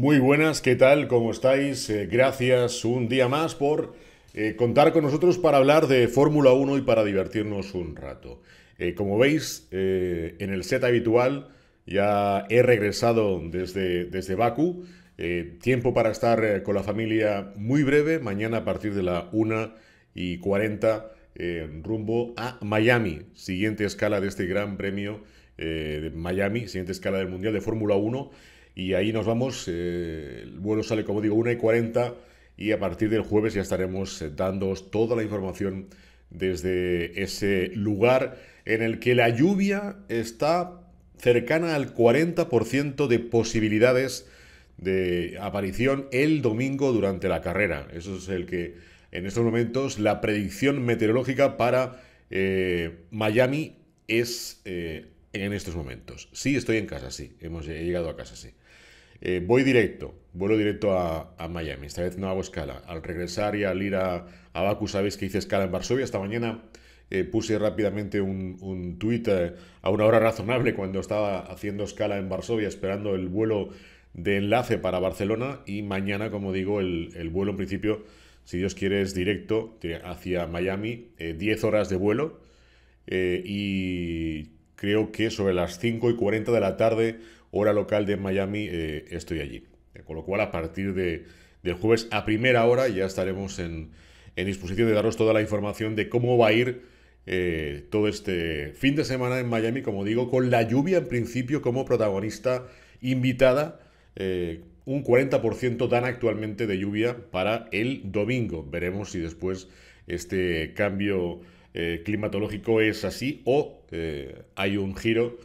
Muy buenas, ¿qué tal? ¿Cómo estáis? Eh, gracias un día más por eh, contar con nosotros para hablar de Fórmula 1 y para divertirnos un rato. Eh, como veis, en el set habitual ya he regresado desde, desde Bakú. tiempo para estar con la familia muy breve, mañana a partir de la 1 y 40 rumbo a Miami, siguiente escala de este Gran Premio de Miami, siguiente escala del Mundial de Fórmula 1 y ahí nos vamos. Eh, el vuelo sale, como digo, 1 y 40 y a partir del jueves ya estaremos eh, dándoos toda la información desde ese lugar en el que la lluvia está cercana al 40% de posibilidades de aparición el domingo durante la carrera. Eso es el que en estos momentos la predicción meteorológica para eh, Miami es en estos momentos. Sí, estoy en casa, sí. Hemos llegado a casa, sí. Eh, voy directo, vuelo directo a, Miami. Esta vez no hago escala. Al regresar y al ir a, a Baku, sabéis que hice escala en Varsovia. Esta mañana eh, puse rápidamente un, un tuit eh, a una hora razonable cuando estaba haciendo escala en Varsovia, esperando el vuelo de enlace para Barcelona. Y mañana, como digo, el, el vuelo en principio, si Dios quiere, es directo hacia Miami. 10 horas de vuelo. y creo que sobre las 5 y 40 de la tarde hora local de Miami, eh, estoy allí. Con lo cual, a partir de, del jueves a primera hora ya estaremos en, en, disposición de daros toda la información de cómo va a ir eh, todo este fin de semana en Miami, como digo, con la lluvia en principio como protagonista invitada. Eh, un 40% dan actualmente de lluvia para el domingo. Veremos si después este cambio climatológico es así o hay un giro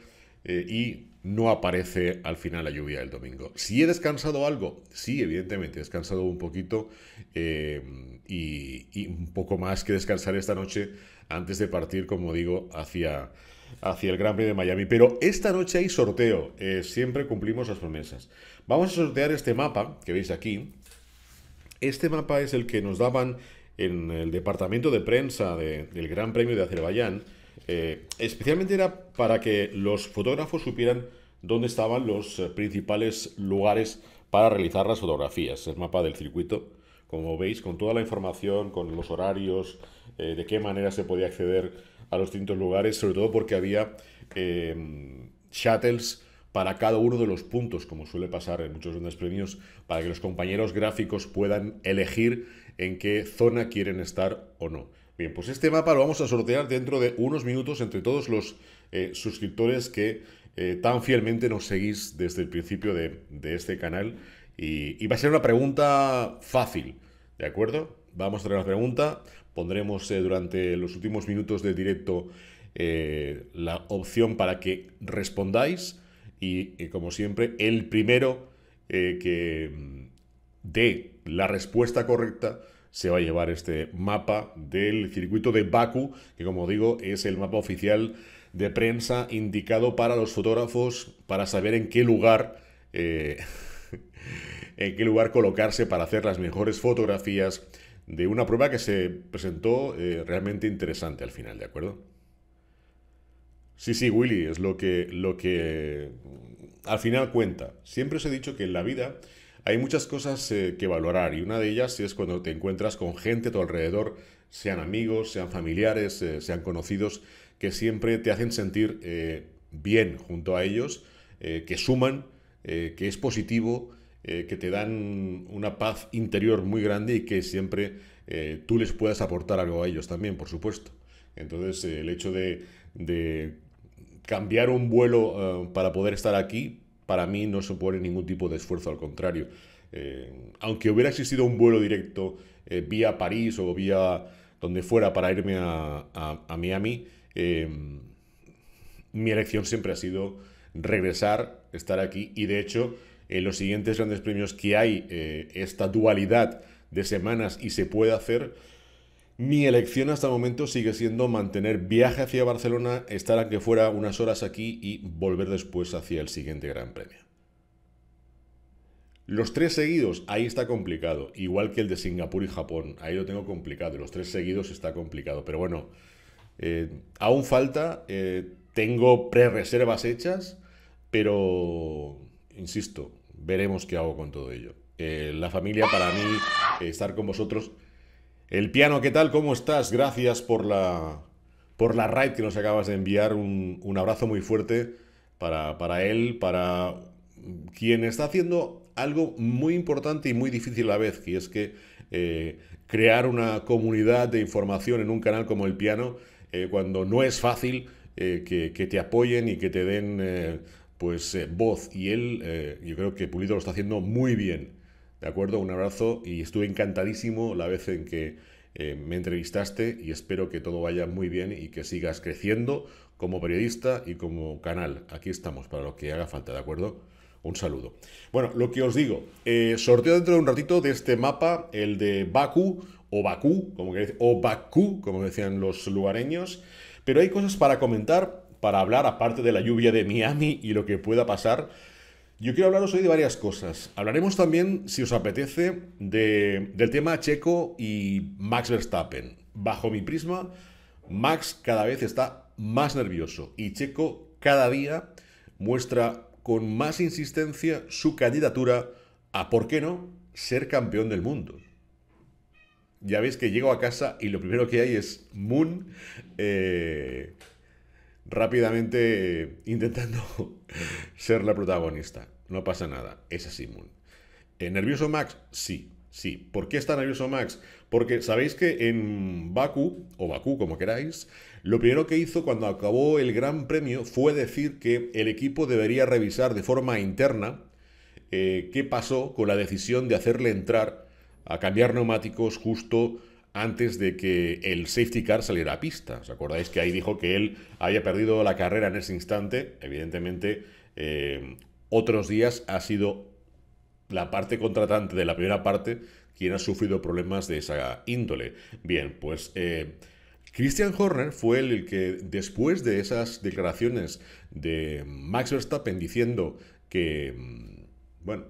y no aparece al final la lluvia del domingo. Si he descansado algo, sí, evidentemente, he descansado un poquito eh, y, un poco más que descansar esta noche antes de partir, como digo, hacia, hacia el Gran Premio de Miami. Pero esta noche hay sorteo, eh, siempre cumplimos las promesas. Vamos a sortear este mapa que veis aquí. Este mapa es el que nos daban en el departamento de prensa del Gran Premio de Azerbaiyán eh, especialmente era para que los fotógrafos supieran dónde estaban los eh, principales lugares para realizar las fotografías. El mapa del circuito, como veis, con toda la información, con los horarios, eh, de qué manera se podía acceder a los distintos lugares, sobre todo porque había em, shuttles para cada uno de los puntos, como suele pasar en muchos grandes premios, para que los compañeros gráficos puedan elegir en qué zona quieren estar o no. Bien, pues este mapa lo vamos a sortear dentro de unos minutos entre todos los eh, suscriptores que eh, tan fielmente nos seguís desde el principio de, este canal. Y, va a ser una pregunta fácil, ¿de acuerdo? Vamos a traer la pregunta, pondremos eh, durante los últimos minutos de directo la opción para que respondáis y, como siempre, el primero que mm, dé la respuesta correcta se va a llevar este mapa del circuito de Baku, que como digo es el mapa oficial de prensa indicado para los fotógrafos para saber en qué lugar... Eh, en qué lugar colocarse para hacer las mejores fotografías de una prueba que se presentó eh, realmente interesante al final, ¿de acuerdo? Sí, sí, Willy, es lo que, lo que mm, al final cuenta. Siempre os he dicho que en la vida hay muchas cosas eh, que valorar y una de ellas es cuando te encuentras con gente a tu alrededor, sean amigos, sean familiares, eh, sean conocidos, que siempre te hacen sentir eh, bien junto a ellos, que suman, que es positivo, que te dan una paz interior muy grande y que siempre tú les puedas aportar algo a ellos también, por supuesto. Entonces el hecho de, de cambiar un vuelo para poder estar aquí para mí no supone ningún tipo de esfuerzo, al contrario. Eh, aunque hubiera existido un vuelo directo eh, vía París o vía donde fuera para irme a, Miami, eh, mi elección siempre ha sido regresar, estar aquí y de hecho en los siguientes grandes premios que hay esta dualidad de semanas y se puede hacer, mi elección hasta el momento sigue siendo mantener viaje hacia Barcelona, estar aunque fuera unas horas aquí y volver después hacia el siguiente Gran Premio. Los tres seguidos, ahí está complicado, igual que el de Singapur y Japón, ahí lo tengo complicado, los tres seguidos está complicado, pero bueno, eh, aún falta, eh, tengo pre-reservas hechas, pero, insisto, veremos qué hago con todo ello. Eh, la familia para mí, estar con vosotros, el piano, ¿qué tal? ¿Cómo estás? Gracias por la, por raid que nos acabas de enviar. Un, abrazo muy fuerte para, él, para quien está haciendo algo muy importante y muy difícil a la vez, que es que eh, crear una comunidad de información en un canal como el piano, eh, cuando no es fácil eh, que, te apoyen y que te den pues voz. Y él, yo creo que Pulido lo está haciendo muy bien. ¿De acuerdo? Un abrazo y estuve encantadísimo la vez en que eh, me entrevistaste y espero que todo vaya muy bien y que sigas creciendo como periodista y como canal. Aquí estamos para lo que haga falta, ¿de acuerdo? Un saludo. Bueno, lo que os digo, eh, sorteo dentro de un ratito de este mapa, el de Bakú, o como o Bakú, como decían los lugareños. Pero hay cosas para comentar, para hablar, aparte de la lluvia de Miami y lo que pueda pasar. Yo quiero hablaros hoy de varias cosas. Hablaremos también, si os apetece, del tema Checo y Max Verstappen. Bajo mi prisma, Max cada vez está más nervioso y Checo cada día muestra con más insistencia su candidatura a, ¿por qué no?, ser campeón del mundo. Ya veis que llego a casa y lo primero que hay es Moon. Eh, rápidamente eh, intentando ser la protagonista. No pasa nada, es así, Moon. Eh, ¿Nervioso Max? Sí, sí. ¿Por qué está nervioso Max? Porque sabéis que en Baku, o Bakú como queráis, lo primero que hizo cuando acabó el Gran Premio fue decir que el equipo debería revisar de forma interna eh, qué pasó con la decisión de hacerle entrar a cambiar neumáticos justo antes de que el safety car saliera a pista. ¿Os acordáis que ahí dijo que él había perdido la carrera en ese instante? Evidentemente, eh, otros días ha sido la parte contratante de la primera parte quien ha sufrido problemas de esa índole. Bien, pues... Eh, Christian Horner fue el que, después de esas declaraciones de Max Verstappen diciendo que, mm, bueno,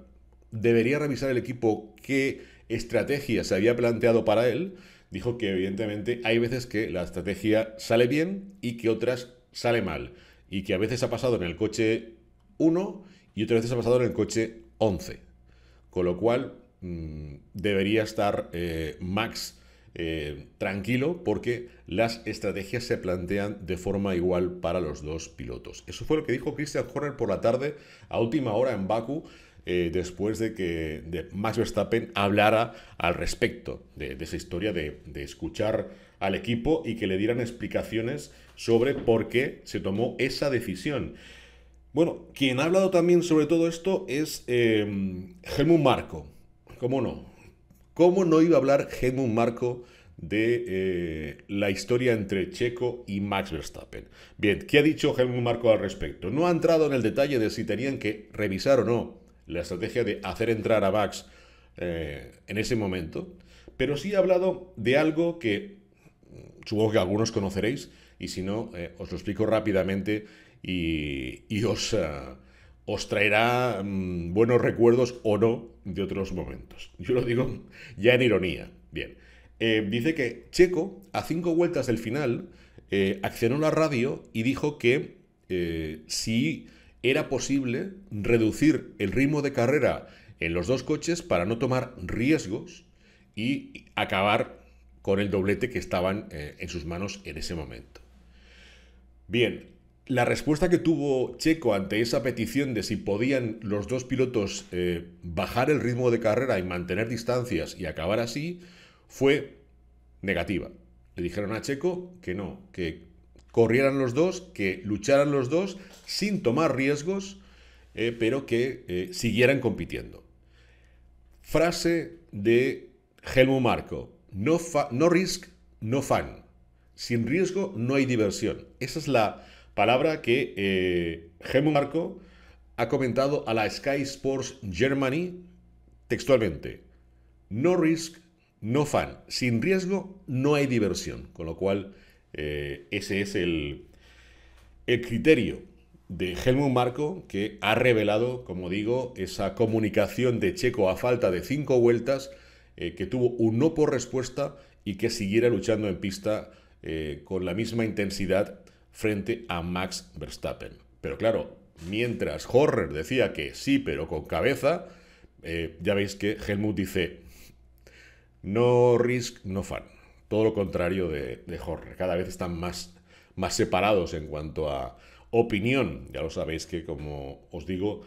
debería revisar el equipo qué estrategia se había planteado para él, dijo que evidentemente hay veces que la estrategia sale bien y que otras sale mal. Y que a veces ha pasado en el coche 1 y otras veces ha pasado en el coche 11. Con lo cual mm, debería estar eh, Max eh, tranquilo porque las estrategias se plantean de forma igual para los dos pilotos. Eso fue lo que dijo Christian Horner por la tarde a última hora en Baku eh, después de que Max Verstappen hablara al respecto de, esa historia de, escuchar al equipo y que le dieran explicaciones sobre por qué se tomó esa decisión. Bueno, quien ha hablado también sobre todo esto es eh, Helmut Marco. ¿Cómo no? ¿Cómo no iba a hablar Helmut Marco de eh, la historia entre Checo y Max Verstappen. Bien, ¿qué ha dicho Helmut Marco al respecto? No ha entrado en el detalle de si tenían que revisar o no la estrategia de hacer entrar a Bax eh, en ese momento, pero sí ha hablado de algo que mm, supongo que algunos conoceréis y si no, eh, os lo explico rápidamente y, os, eh, os traerá mm, buenos recuerdos o no de otros momentos. Yo lo digo ya en ironía. Bien, dice que Checo, a cinco vueltas del final, accionó la radio y dijo que si era posible reducir el ritmo de carrera en los dos coches para no tomar riesgos y acabar con el doblete que estaban eh, en sus manos en ese momento. Bien, la respuesta que tuvo Checo ante esa petición de si podían los dos pilotos eh, bajar el ritmo de carrera y mantener distancias y acabar así fue negativa. Le dijeron a Checo que no, que corrieran los dos, que lucharan los dos sin tomar riesgos, eh, pero que eh, siguieran compitiendo. Frase de Helmut Marco, no, no risk, no fan. Sin riesgo no hay diversión. Esa es la palabra que eh, Helmut Marco ha comentado a la Sky Sports Germany textualmente. No risk, no fan. Sin riesgo no hay diversión. Con lo cual eh, ese es el, criterio de Helmut Marco, que ha revelado, como digo, esa comunicación de Checo a falta de cinco vueltas, eh, que tuvo un no por respuesta y que siguiera luchando en pista eh, con la misma intensidad frente a Max Verstappen. Pero claro, mientras Horner decía que sí, pero con cabeza, ya veis que Helmut dice, no risk, no fan todo lo contrario de, Jorge. Cada vez están más, más separados en cuanto a opinión. Ya lo sabéis que, como os digo,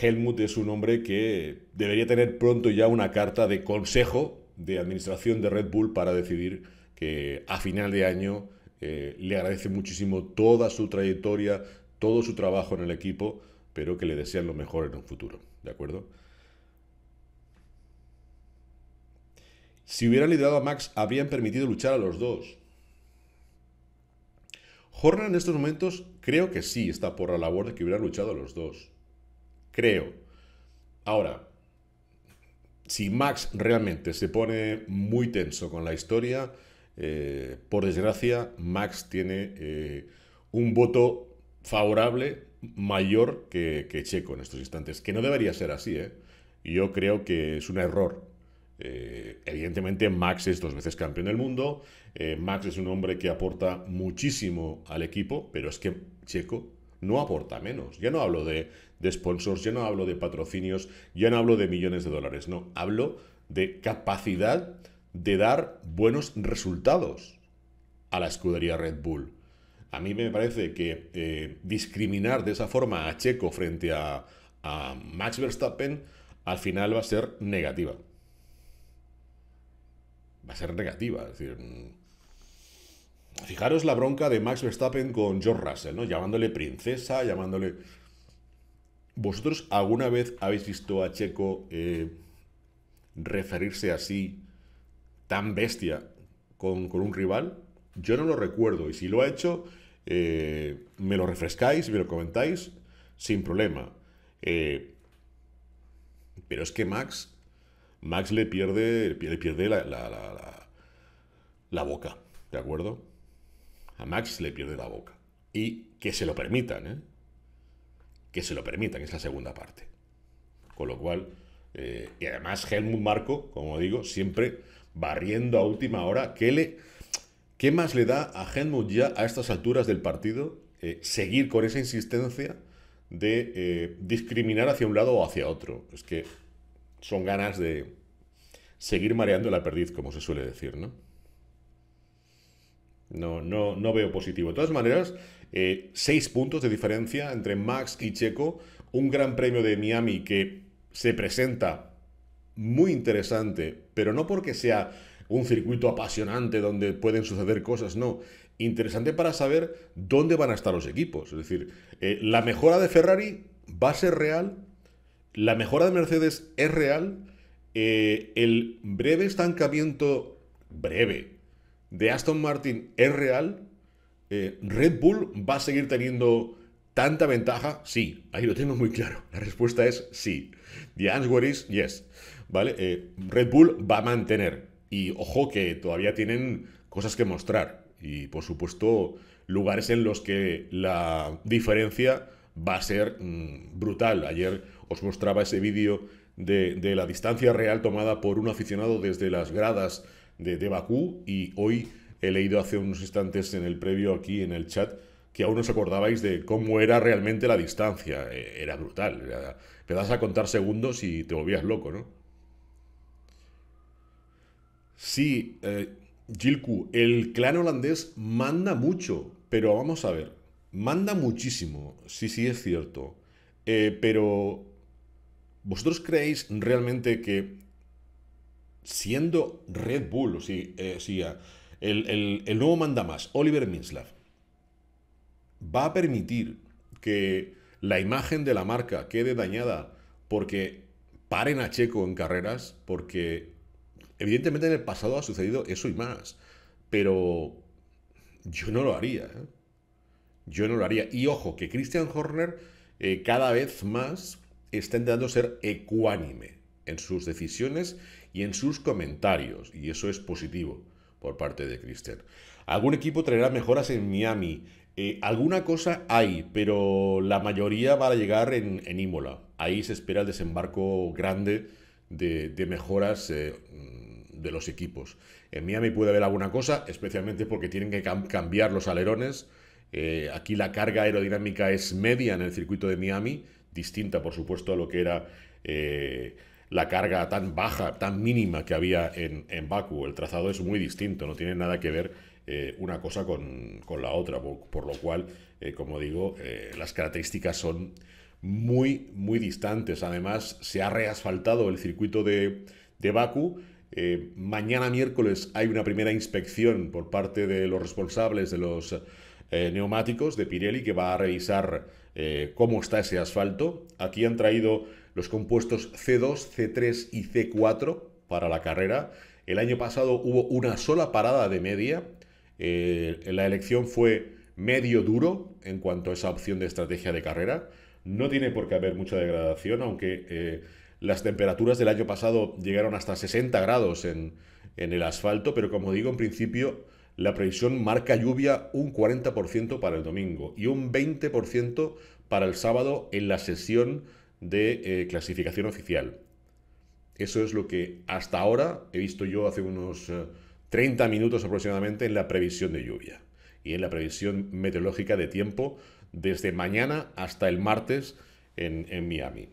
Helmut es un hombre que debería tener pronto ya una carta de consejo de administración de Red Bull para decidir que a final de año eh, le agradece muchísimo toda su trayectoria, todo su trabajo en el equipo, pero que le desean lo mejor en un futuro. ¿De acuerdo? Si hubieran liderado a Max, habrían permitido luchar a los dos. Horner en estos momentos creo que sí está por la labor de que hubieran luchado a los dos. Creo. Ahora, si Max realmente se pone muy tenso con la historia, eh, por desgracia, Max tiene eh, un voto favorable mayor que, que, Checo en estos instantes, que no debería ser así. ¿eh? Yo creo que es un error eh, evidentemente Max es dos veces campeón del mundo, eh, Max es un hombre que aporta muchísimo al equipo, pero es que Checo no aporta menos. Ya no hablo de, sponsors, ya no hablo de patrocinios, ya no hablo de millones de dólares, no, hablo de capacidad de dar buenos resultados a la escudería Red Bull. A mí me parece que eh, discriminar de esa forma a Checo frente a Max Verstappen al final va a ser negativa va a ser negativa. Mm, fijaros la bronca de Max Verstappen con George Russell, ¿no? Llamándole princesa, llamándole... ¿Vosotros alguna vez habéis visto a Checo eh, referirse así, tan bestia, con, un rival? Yo no lo recuerdo y si lo ha hecho, eh, me lo refrescáis, me lo comentáis sin problema. Eh, pero es que Max Max le pierde, le pierde la, boca, ¿de acuerdo? A Max le pierde la boca. Y que se lo permitan, ¿eh? Que se lo permitan, es la segunda parte. Con lo cual, eh, y además Helmut Marco, como digo, siempre barriendo a última hora, ¿qué, le, más le da a Helmut ya a estas alturas del partido eh, seguir con esa insistencia de eh, discriminar hacia un lado o hacia otro? Es que son ganas de seguir mareando la perdiz, como se suele decir, ¿no? No, no, no veo positivo. De todas maneras, eh, seis puntos de diferencia entre Max y Checo. Un gran premio de Miami que se presenta muy interesante, pero no porque sea un circuito apasionante donde pueden suceder cosas, no. Interesante para saber dónde van a estar los equipos. Es decir, eh, la mejora de Ferrari va a ser real la mejora de Mercedes es real. Eh, el breve estancamiento, breve, de Aston Martin es real. Eh, Red Bull va a seguir teniendo tanta ventaja. Sí, ahí lo tengo muy claro. La respuesta es sí. The answer is yes. ¿Vale? Eh, Red Bull va a mantener. Y ojo que todavía tienen cosas que mostrar. Y por supuesto, lugares en los que la diferencia va a ser mm, brutal. Ayer os mostraba ese vídeo de, la distancia real tomada por un aficionado desde las gradas de, de Bakú y hoy he leído hace unos instantes en el previo aquí en el chat que aún os acordabais de cómo era realmente la distancia. E, era brutal. Te das a contar segundos y te volvías loco, ¿no? Sí, eh, Gilku, el clan holandés manda mucho, pero vamos a ver manda muchísimo, sí, sí es cierto, eh, pero ¿vosotros creéis realmente que siendo Red Bull, o si eh, sea, el, nuevo manda más, Oliver Minslav, va a permitir que la imagen de la marca quede dañada porque paren a Checo en carreras, porque evidentemente en el pasado ha sucedido eso y más, pero yo no lo haría. ¿eh? Yo no lo haría. Y ojo, que Christian Horner eh, cada vez más está intentando ser ecuánime en sus decisiones y en sus comentarios. Y eso es positivo por parte de Christian. Algún equipo traerá mejoras en Miami. Eh, alguna cosa hay, pero la mayoría va a llegar en, en Imola. Ahí se espera el desembarco grande de, mejoras eh, mm, de los equipos. En Miami puede haber alguna cosa, especialmente porque tienen que cambiar los alerones eh, aquí la carga aerodinámica es media en el circuito de Miami, distinta por supuesto a lo que era eh, la carga tan baja, tan mínima que había en, Baku. El trazado es muy distinto, no tiene nada que ver eh, una cosa con, la otra, por, lo cual, como digo, las características son muy, muy distantes. Además, se ha reasfaltado el circuito de, de Baku. mañana miércoles hay una primera inspección por parte de los responsables de los eh, neumáticos de Pirelli que va a revisar eh, cómo está ese asfalto. Aquí han traído los compuestos C2, C3 y C4 para la carrera. El año pasado hubo una sola parada de media. Eh, la elección fue medio duro en cuanto a esa opción de estrategia de carrera. No tiene por qué haber mucha degradación, aunque las temperaturas del año pasado llegaron hasta 60 grados en el asfalto, pero como digo, en principio la previsión marca lluvia un 40% para el domingo y un 20% para el sábado en la sesión de eh, clasificación oficial. Eso es lo que hasta ahora he visto yo hace unos 30 eh, minutos aproximadamente en la previsión de lluvia y en la previsión meteorológica de tiempo desde mañana hasta el martes en, en Miami.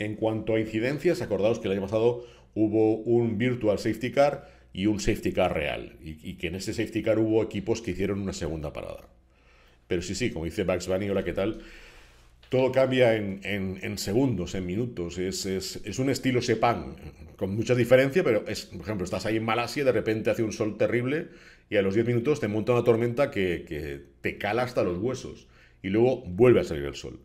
En cuanto a incidencias, acordaos que el año pasado hubo un Virtual Safety Car y un safety car real. Y, que en ese safety car hubo equipos que hicieron una segunda parada. Pero sí, sí, como dice Max Bunny, hola, ¿qué tal? Todo cambia en, segundos, en minutos. Es, un estilo sepan con mucha diferencia, pero es, por ejemplo, estás ahí en Malasia, de repente hace un sol terrible y a los 10 minutos te monta una tormenta que, te cala hasta los huesos. Y luego vuelve a salir el sol.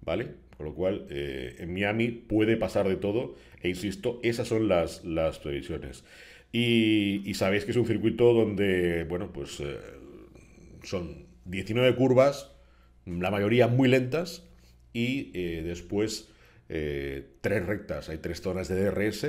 ¿Vale? Con lo cual, eh, en Miami puede pasar de todo. E insisto, esas son las, las previsiones. Y, sabéis que es un circuito donde, bueno, pues eh, son 19 curvas, la mayoría muy lentas, y eh, después eh, tres rectas, hay tres zonas de DRS.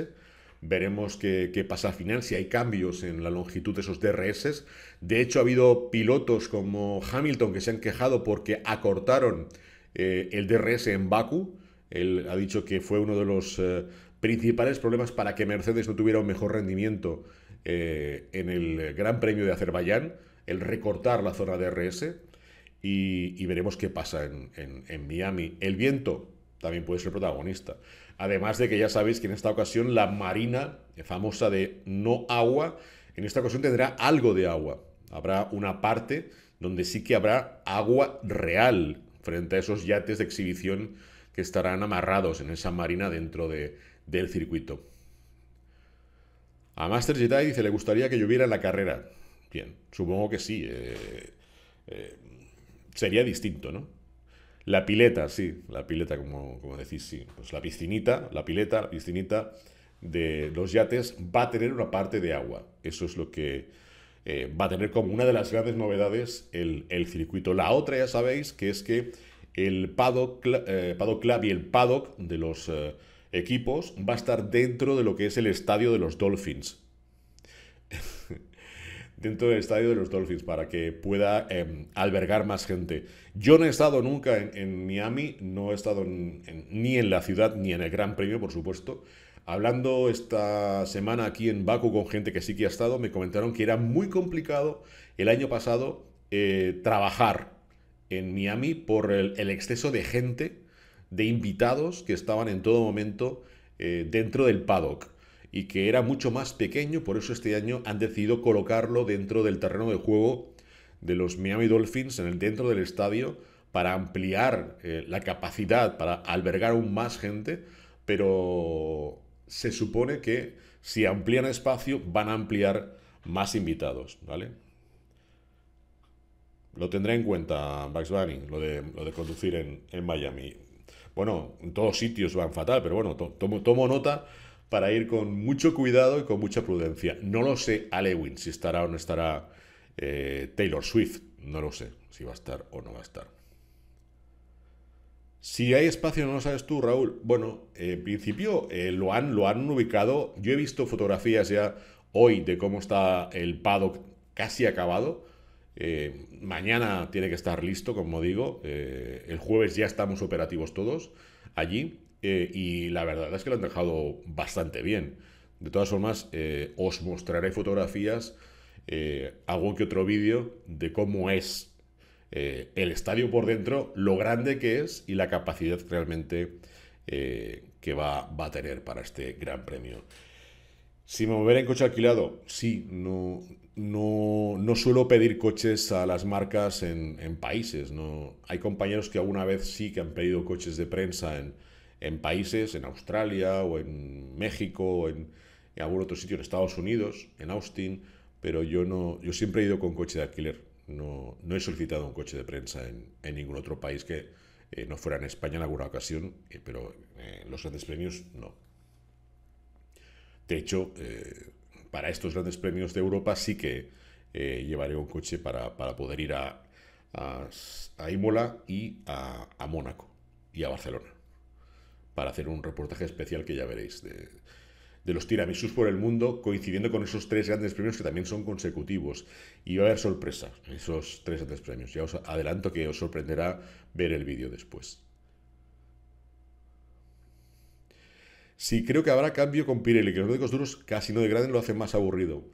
Veremos qué, pasa al final, si hay cambios en la longitud de esos DRS. De hecho, ha habido pilotos como Hamilton que se han quejado porque acortaron el DRS en Baku. Él ha dicho que fue uno de los principales problemas para que Mercedes no tuviera un mejor rendimiento eh, en el Gran Premio de Azerbaiyán, el recortar la zona de RS. Y, veremos qué pasa en Miami. El viento también puede ser protagonista. Además de que ya sabéis que en esta ocasión la marina famosa de no agua, en esta ocasión tendrá algo de agua. Habrá una parte donde sí que habrá agua real frente a esos yates de exhibición que estarán amarrados en esa marina dentro de, del circuito. A Master Jedi dice, le gustaría que lloviera en la carrera. Bien, supongo que sí. Eh, eh, sería distinto, ¿no? La pileta, sí, la pileta, como, como decís, sí. Pues la piscinita, la pileta, la piscinita de los yates va a tener una parte de agua. Eso es lo que eh, va a tener como una de las grandes novedades el, el, circuito. La otra, ya sabéis, que es que el paddock, paddock y el paddock de los equipos va a estar dentro de lo que es el estadio de los Dolphins. dentro del estadio de los Dolphins para que pueda em, albergar más gente. Yo no he estado nunca en, Miami, no he estado ni en la ciudad ni en el Gran Premio, por supuesto. Hablando esta semana aquí en Baku con gente que sí que ha estado, me comentaron que era muy complicado el año pasado eh, trabajar en Miami por el exceso de gente de invitados que estaban en todo momento eh, dentro del paddock y que era mucho más pequeño, por eso este año han decidido colocarlo dentro del terreno de juego de los Miami Dolphins, en el, dentro del estadio, para ampliar eh, la capacidad, para albergar aún más gente, pero se supone que si amplían espacio van a ampliar más invitados, ¿vale? Lo tendré en cuenta, Max Bunny, lo de, lo de conducir en, en Miami bueno, en todos sitios van fatal, pero bueno, tomo, nota para ir con mucho cuidado y con mucha prudencia. No lo sé Alewin, si estará o no estará eh, Taylor Swift, no lo sé si va a estar o no va a estar. Si hay espacio, no lo sabes tú, Raúl. Bueno, en principio eh, lo, han, lo han ubicado. Yo he visto fotografías ya hoy de cómo está el paddock casi acabado. Eh, mañana tiene que estar listo, como digo. Eh, el jueves ya estamos operativos todos allí. Eh, y la verdad es que lo han dejado bastante bien. De todas formas, os mostraré fotografías, algún que otro vídeo de cómo es el estadio por dentro, lo grande que es y la capacidad realmente que va, va a tener para este gran premio. Si me moveré en coche alquilado, sí, no, no, no, suelo pedir coches a las marcas en, países. ¿no? Hay compañeros que alguna vez sí que han pedido coches de prensa en, países, en Australia o en México o en, algún otro sitio, en Estados Unidos, en Austin, pero yo, no, yo siempre he ido con coche de alquiler. No, no he solicitado un coche de prensa en, ningún otro país que eh, no fuera en España en alguna ocasión, eh, pero eh, los grandes premios no. De hecho, para estos grandes premios de Europa sí que eh, llevaré un coche para, poder ir a, a, Imola y a, Mónaco y a Barcelona para hacer un reportaje especial que ya veréis de, de los tiramisos por el mundo, coincidiendo con esos tres grandes premios que también son consecutivos. Y va a haber sorpresa esos tres grandes premios. Ya os adelanto que os sorprenderá ver el vídeo después. Si creo que habrá cambio con Pirelli, que los médicos duros casi no degraden, lo hacen más aburrido.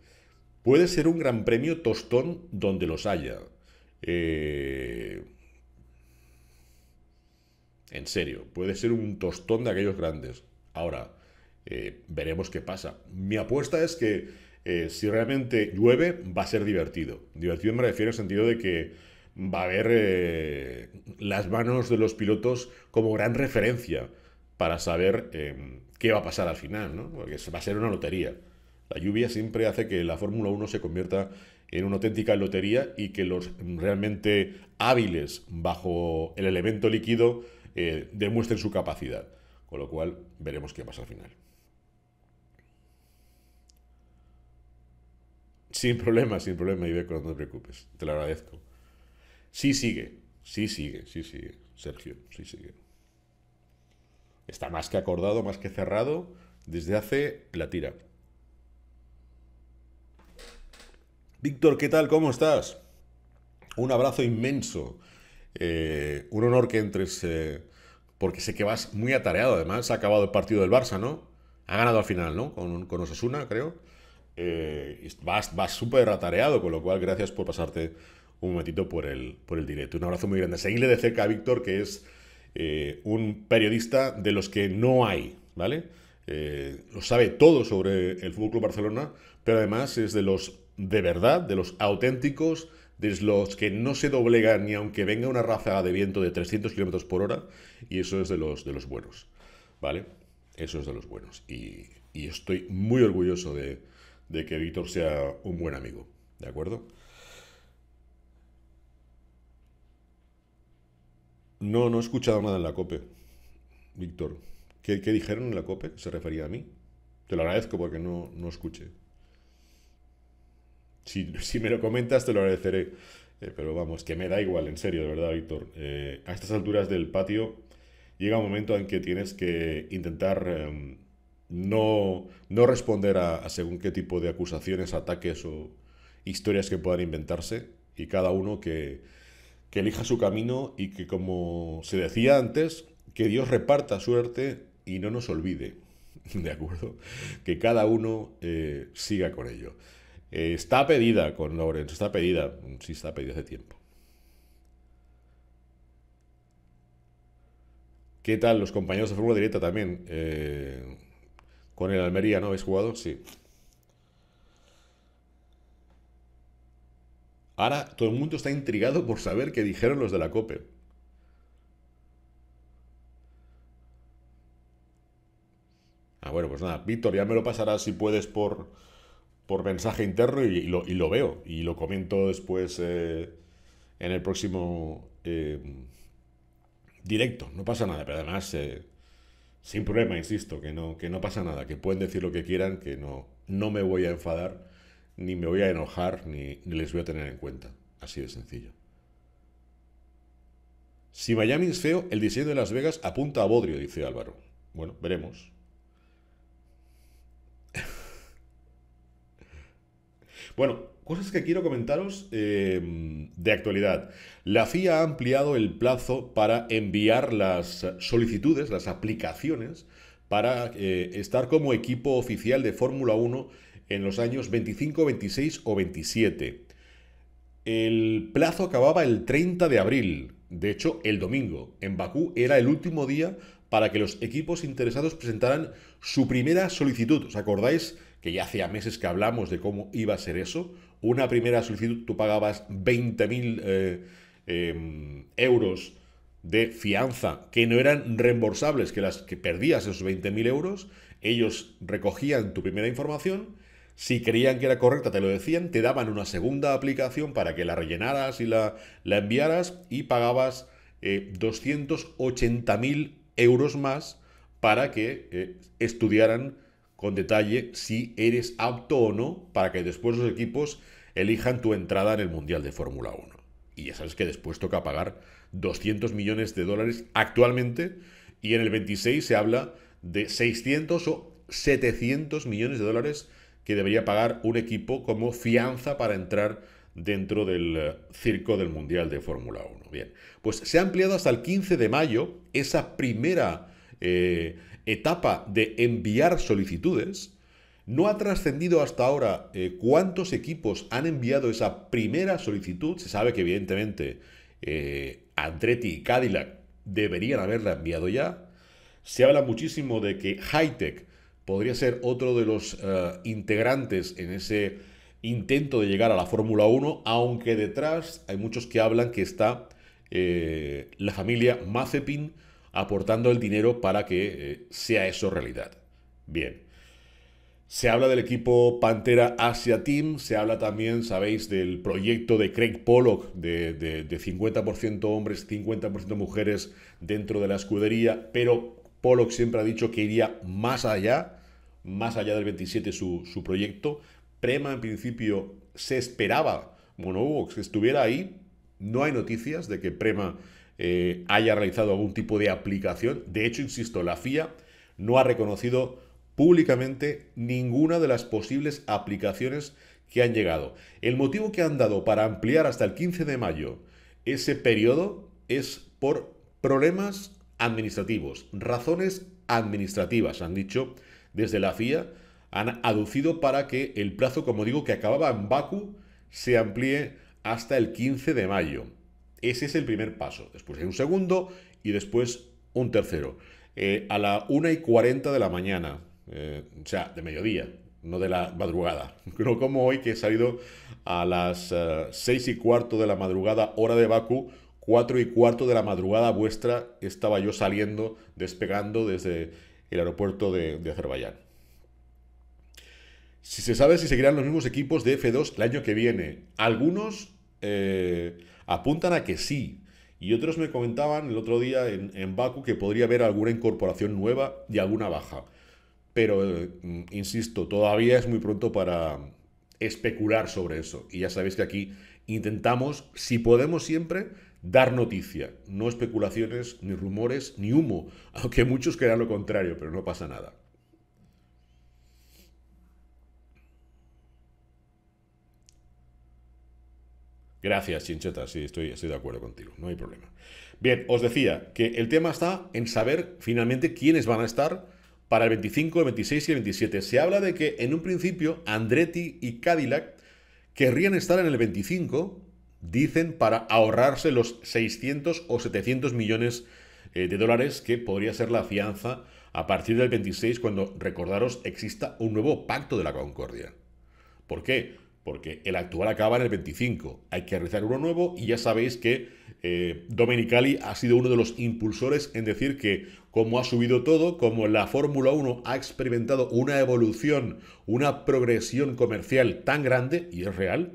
Puede ser un gran premio tostón donde los haya. Eh, en serio, puede ser un tostón de aquellos grandes. Ahora, eh, veremos qué pasa. Mi apuesta es que eh, si realmente llueve, va a ser divertido. Divertido me refiero en el sentido de que va a haber las manos de los pilotos como gran referencia para saber em, qué va a pasar al final, ¿no? Porque va a ser una lotería. La lluvia siempre hace que la Fórmula 1 se convierta en una auténtica lotería y que los em, realmente hábiles bajo el elemento líquido eh, demuestren su capacidad. Con lo cual, veremos qué pasa al final. Sin problema, sin problema, Ibeco, no te preocupes. Te lo agradezco. Sí sigue, sí sigue, sí sigue, Sergio, sí sigue está más que acordado, más que cerrado, desde hace la tira. Víctor, ¿qué tal? ¿Cómo estás? Un abrazo inmenso. Eh, un honor que entres, eh, porque sé que vas muy atareado. Además, ha acabado el partido del Barça, ¿no? Ha ganado al final, ¿no? Con, Osasuna, creo. Eh, vas vas súper atareado, con lo cual, gracias por pasarte un momentito por el, por el directo. Un abrazo muy grande. Seguirle de cerca a Víctor, que es eh, un periodista de los que no hay, ¿vale? Eh, lo sabe todo sobre el Fútbol Barcelona, pero además es de los de verdad, de los auténticos, de los que no se doblegan ni aunque venga una ráfaga de viento de 300 km por hora, y eso es de los, de los buenos, ¿vale? Eso es de los buenos. Y, estoy muy orgulloso de, de que Víctor sea un buen amigo, ¿de acuerdo? No, no he escuchado nada en la COPE, Víctor. ¿Qué, dijeron en la COPE? ¿Se refería a mí? Te lo agradezco porque no, no escuché. Si, si, me lo comentas, te lo agradeceré. Eh, pero vamos, que me da igual, en serio, de verdad, Víctor. Eh, a estas alturas del patio llega un momento en que tienes que intentar em, no, no, responder a, a, según qué tipo de acusaciones, ataques o historias que puedan inventarse y cada uno que que elija su camino y que, como se decía antes, que Dios reparta suerte y no nos olvide, ¿de acuerdo? Que cada uno eh, siga con ello. Eh, está pedida con Lorenzo, está pedida, sí está pedida hace tiempo. ¿Qué tal los compañeros de Fórmula Directa también? Eh, con el Almería, ¿no habéis jugado? Sí. Ahora todo el mundo está intrigado por saber qué dijeron los de la COPE. Ah, bueno, pues nada, Víctor, ya me lo pasarás si puedes por, por mensaje interno y, lo, veo y lo comento después eh, en el próximo eh, directo. No pasa nada, pero además, eh, sin problema, insisto, que no, que no pasa nada, que pueden decir lo que quieran, que no, no me voy a enfadar ni me voy a enojar, ni, les voy a tener en cuenta. Así de sencillo. Si Miami es feo, el diseño de Las Vegas apunta a Bodrio, dice Álvaro. Bueno, veremos. bueno, cosas que quiero comentaros eh, de actualidad. La FIA ha ampliado el plazo para enviar las solicitudes, las aplicaciones, para eh, estar como equipo oficial de Fórmula 1 en los años 25, 26 o 27. El plazo acababa el 30 de abril, de hecho el domingo. En Bakú era el último día para que los equipos interesados presentaran su primera solicitud. ¿Os acordáis que ya hacía meses que hablamos de cómo iba a ser eso? Una primera solicitud, tú pagabas 20.000 eh, em, euros de fianza que no eran reembolsables, que las que perdías esos 20.000 euros, ellos recogían tu primera información si creían que era correcta, te lo decían, te daban una segunda aplicación para que la rellenaras y la, la enviaras y pagabas eh, 280.000 euros más para que eh, estudiaran con detalle si eres apto o no para que después los equipos elijan tu entrada en el Mundial de Fórmula 1. Y ya sabes que después toca pagar 200 millones de dólares actualmente y en el 26 se habla de 600 o 700 millones de dólares que debería pagar un equipo como fianza para entrar dentro del eh, circo del Mundial de Fórmula 1. Bien, pues se ha ampliado hasta el 15 de mayo esa primera eh, etapa de enviar solicitudes. No ha trascendido hasta ahora eh, cuántos equipos han enviado esa primera solicitud. Se sabe que evidentemente Andretti y Cadillac deberían haberla enviado ya. Se habla muchísimo de que Hightech podría ser otro de los eh, integrantes en ese intento de llegar a la Fórmula 1, aunque detrás hay muchos que hablan que está eh, la familia Mazepin aportando el dinero para que eh, sea eso realidad. Bien. Se habla del equipo Pantera Asia Team, se habla también, sabéis, del proyecto de Craig Pollock de, de 50% hombres, 50% mujeres dentro de la escudería, pero Pollock siempre ha dicho que iría más allá más allá del 27 su, proyecto. Prema en principio se esperaba, bueno, que estuviera ahí. No hay noticias de que Prema eh, haya realizado algún tipo de aplicación. De hecho, insisto, la FIA no ha reconocido públicamente ninguna de las posibles aplicaciones que han llegado. El motivo que han dado para ampliar hasta el 15 de mayo ese periodo es por problemas administrativos, razones administrativas, han dicho desde la FIA han aducido para que el plazo, como digo, que acababa en Baku se amplíe hasta el 15 de mayo. Ese es el primer paso. Después hay un segundo y después un tercero. Eh, a la 1 y 40 de la mañana, eh, o sea, de mediodía, no de la madrugada. No como hoy que he salido a las 6 eh, y cuarto de la madrugada, hora de Baku, 4 y cuarto de la madrugada vuestra, estaba yo saliendo, despegando desde el aeropuerto de, Azerbaiyán. Si se sabe si seguirán los mismos equipos de F2 el año que viene. Algunos eh, apuntan a que sí. Y otros me comentaban el otro día en, Baku que podría haber alguna incorporación nueva y alguna baja. Pero, mm, insisto, todavía es muy pronto para especular sobre eso. Y ya sabéis que aquí intentamos, si podemos siempre, Dar noticia, no especulaciones, ni rumores, ni humo, aunque muchos crean lo contrario, pero no pasa nada. Gracias, Chincheta. Sí, estoy, estoy, de acuerdo contigo. No hay problema. Bien, os decía que el tema está en saber finalmente quiénes van a estar para el 25, el 26 y el 27. Se habla de que en un principio Andretti y Cadillac querrían estar en el 25 dicen para ahorrarse los 600 o 700 millones eh, de dólares que podría ser la fianza a partir del 26 cuando, recordaros, exista un nuevo pacto de la Concordia. ¿Por qué? Porque el actual acaba en el 25. Hay que realizar uno nuevo y ya sabéis que eh, Domenicali ha sido uno de los impulsores en decir que como ha subido todo, como la Fórmula 1 ha experimentado una evolución, una progresión comercial tan grande, y es real,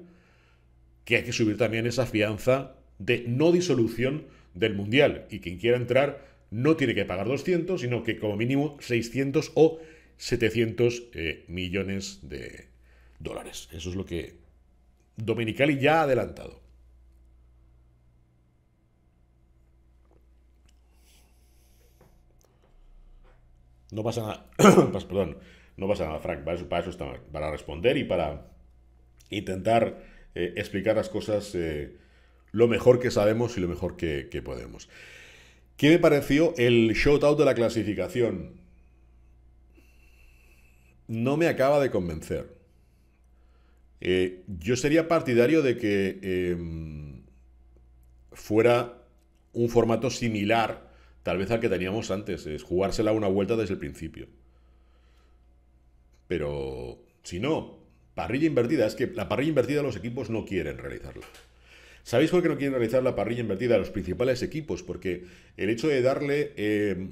que hay que subir también esa fianza de no disolución del Mundial y quien quiera entrar no tiene que pagar 200, sino que como mínimo 600 o 700 eh, millones de dólares. Eso es lo que Dominicali ya ha adelantado. No pasa nada, pues, perdón, no pasa nada, Frank, para eso está, para responder y para intentar eh, explicar las cosas eh, lo mejor que sabemos y lo mejor que, podemos. ¿Qué me pareció el out de la clasificación? No me acaba de convencer. Eh, yo sería partidario de que em, fuera un formato similar, tal vez al que teníamos antes, es jugársela una vuelta desde el principio. Pero si no, Parrilla invertida, es que la parrilla invertida los equipos no quieren realizarla. ¿Sabéis por qué no quieren realizar la parrilla invertida a los principales equipos? Porque el hecho de darle eh,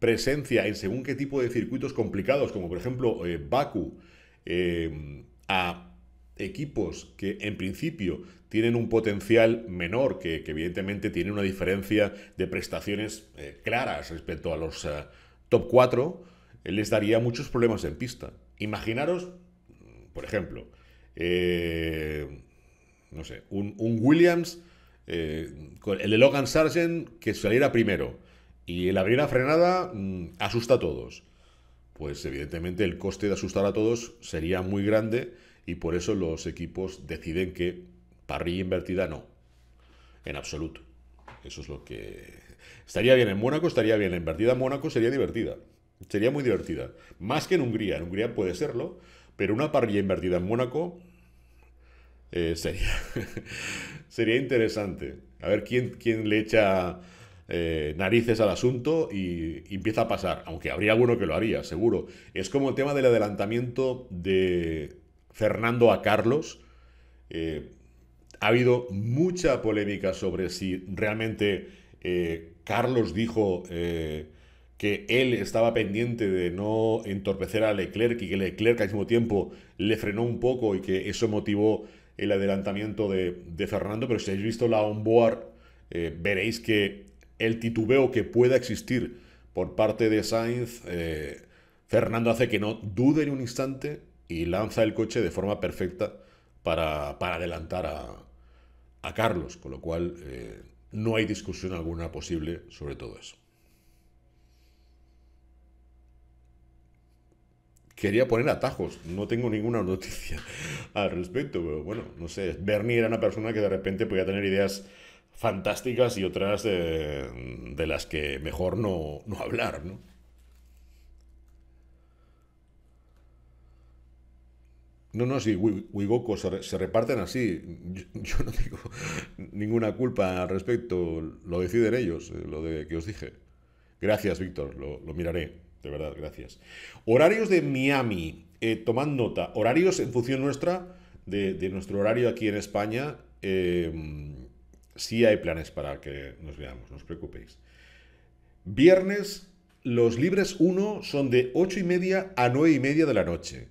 presencia en según qué tipo de circuitos complicados, como por ejemplo eh, Baku, eh, a equipos que en principio tienen un potencial menor, que, evidentemente tienen una diferencia de prestaciones claras respecto a los top 4, les daría muchos problemas en pista. Imaginaros por ejemplo, eh, no sé, un, Williams, eh, el de Logan Sargent que saliera primero y la primera frenada mm, asusta a todos. Pues evidentemente el coste de asustar a todos sería muy grande y por eso los equipos deciden que parrilla invertida no, en absoluto. Eso es lo que... Estaría bien en Mónaco, estaría bien. La invertida en Mónaco sería divertida. Sería muy divertida. Más que en Hungría. En Hungría puede serlo, pero una parrilla invertida en Mónaco eh, sería, interesante. A ver quién, quién le echa eh, narices al asunto y, empieza a pasar. Aunque habría alguno que lo haría, seguro. Es como el tema del adelantamiento de Fernando a Carlos. Eh, ha habido mucha polémica sobre si realmente Carlos dijo que él estaba pendiente de no entorpecer a Leclerc y que Leclerc al mismo tiempo le frenó un poco y que eso motivó el adelantamiento de, Fernando, pero si habéis visto la onboard, eh, veréis que el titubeo que pueda existir por parte de Sainz, eh, Fernando hace que no dude en un instante y lanza el coche de forma perfecta para, adelantar a, Carlos, con lo cual eh, no hay discusión alguna posible sobre todo eso. quería poner atajos. No tengo ninguna noticia al respecto, pero bueno, no sé. Bernie era una persona que de repente podía tener ideas fantásticas y otras de, las que mejor no, hablar, ¿no? No, no, sí, Wigoko se, reparten así. Yo, no tengo ninguna culpa al respecto. Lo deciden ellos, eh, lo de que os dije. Gracias, Víctor, lo miraré. De verdad, gracias. Horarios de Miami. Eh, tomad nota. Horarios en función nuestra, de, nuestro horario aquí en España. Em, sí hay planes para que nos veamos, no os preocupéis. Viernes, los libres 1 son de 8 y media a 9 y media de la noche.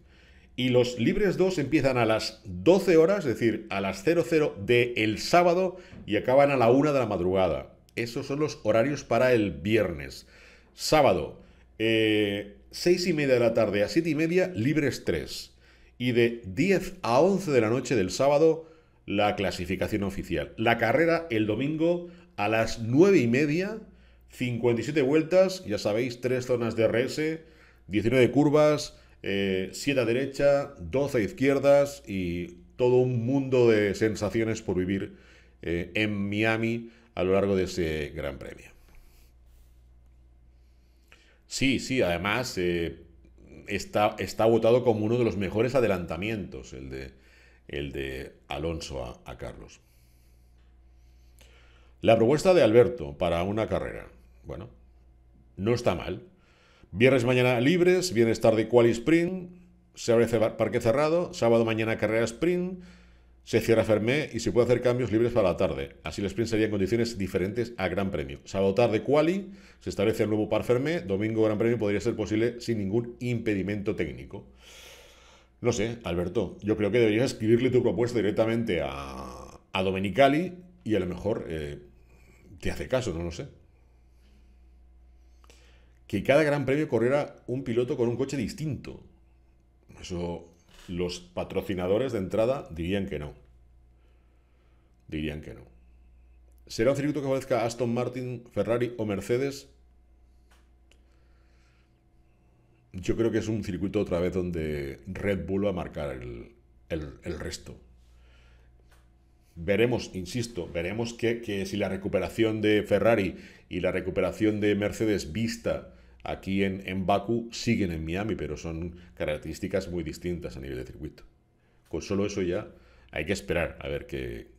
Y los libres 2 empiezan a las 12 horas, es decir, a las 00 del el sábado y acaban a la 1 de la madrugada. Esos son los horarios para el viernes. Sábado, eh, 6 y media de la tarde a 7 y media, libres 3. Y de 10 a 11 de la noche del sábado, la clasificación oficial. La carrera el domingo a las 9 y media, 57 vueltas, ya sabéis, 3 zonas de RS, 19 curvas, eh, 7 a derecha, 12 a izquierdas y todo un mundo de sensaciones por vivir eh, en Miami a lo largo de ese gran premio. Sí, sí, además eh, está, está votado como uno de los mejores adelantamientos, el de, el de Alonso a, Carlos. La propuesta de Alberto para una carrera. Bueno, no está mal. Viernes mañana libres, viernes tarde quali sprint, se abre parque cerrado, sábado mañana carrera sprint, se cierra Fermé y se puede hacer cambios libres para la tarde. Así les pensaría en condiciones diferentes a Gran Premio. Sábado tarde quali, se establece el nuevo par Fermé. Domingo Gran Premio podría ser posible sin ningún impedimento técnico. No sé, Alberto, yo creo que deberías escribirle tu propuesta directamente a, a Domenicali y a lo mejor eh, te hace caso, no lo sé. Que cada gran premio corriera un piloto con un coche distinto. Eso los patrocinadores de entrada dirían que no. Dirían que no. ¿Será un circuito que favorezca Aston Martin, Ferrari o Mercedes? Yo creo que es un circuito otra vez donde Red Bull va a marcar el, resto. Veremos, insisto, veremos que si la recuperación de Ferrari y la recuperación de Mercedes vista aquí en, en Baku siguen en Miami, pero son características muy distintas a nivel de circuito. Con solo eso ya hay que esperar a ver qué,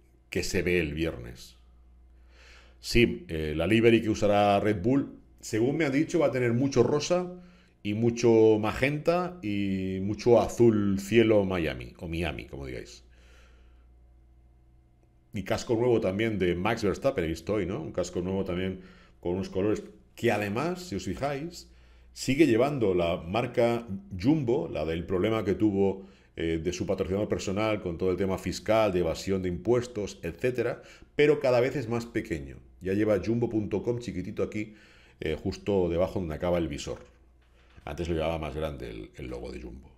se ve el viernes. Sí, eh, la livery que usará Red Bull, según me ha dicho, va a tener mucho rosa y mucho magenta y mucho azul cielo Miami, o Miami, como digáis. Y casco nuevo también de Max Verstappen, ahí ¿no? Un casco nuevo también con unos colores que además, si os fijáis, sigue llevando la marca Jumbo, la del problema que tuvo eh, de su patrocinador personal con todo el tema fiscal, de evasión de impuestos, etc. pero cada vez es más pequeño. Ya lleva jumbo.com chiquitito aquí, eh, justo debajo donde acaba el visor. Antes lo llevaba más grande el, logo de Jumbo.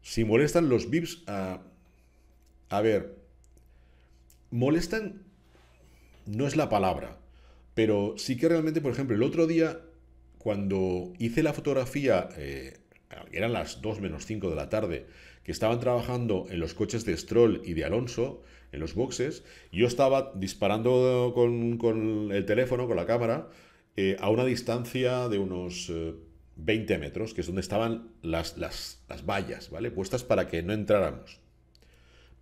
Si molestan los VIPs, a, a ver, molestan no es la palabra, pero sí que realmente, por ejemplo, el otro día, cuando hice la fotografía, eh, eran las 2 menos 5 de la tarde, que estaban trabajando en los coches de Stroll y de Alonso, en los boxes, yo estaba disparando con, el teléfono, con la cámara, eh, a una distancia de unos... 20 eh, metros, que es donde estaban las, las, las vallas, ¿vale? Puestas para que no entráramos.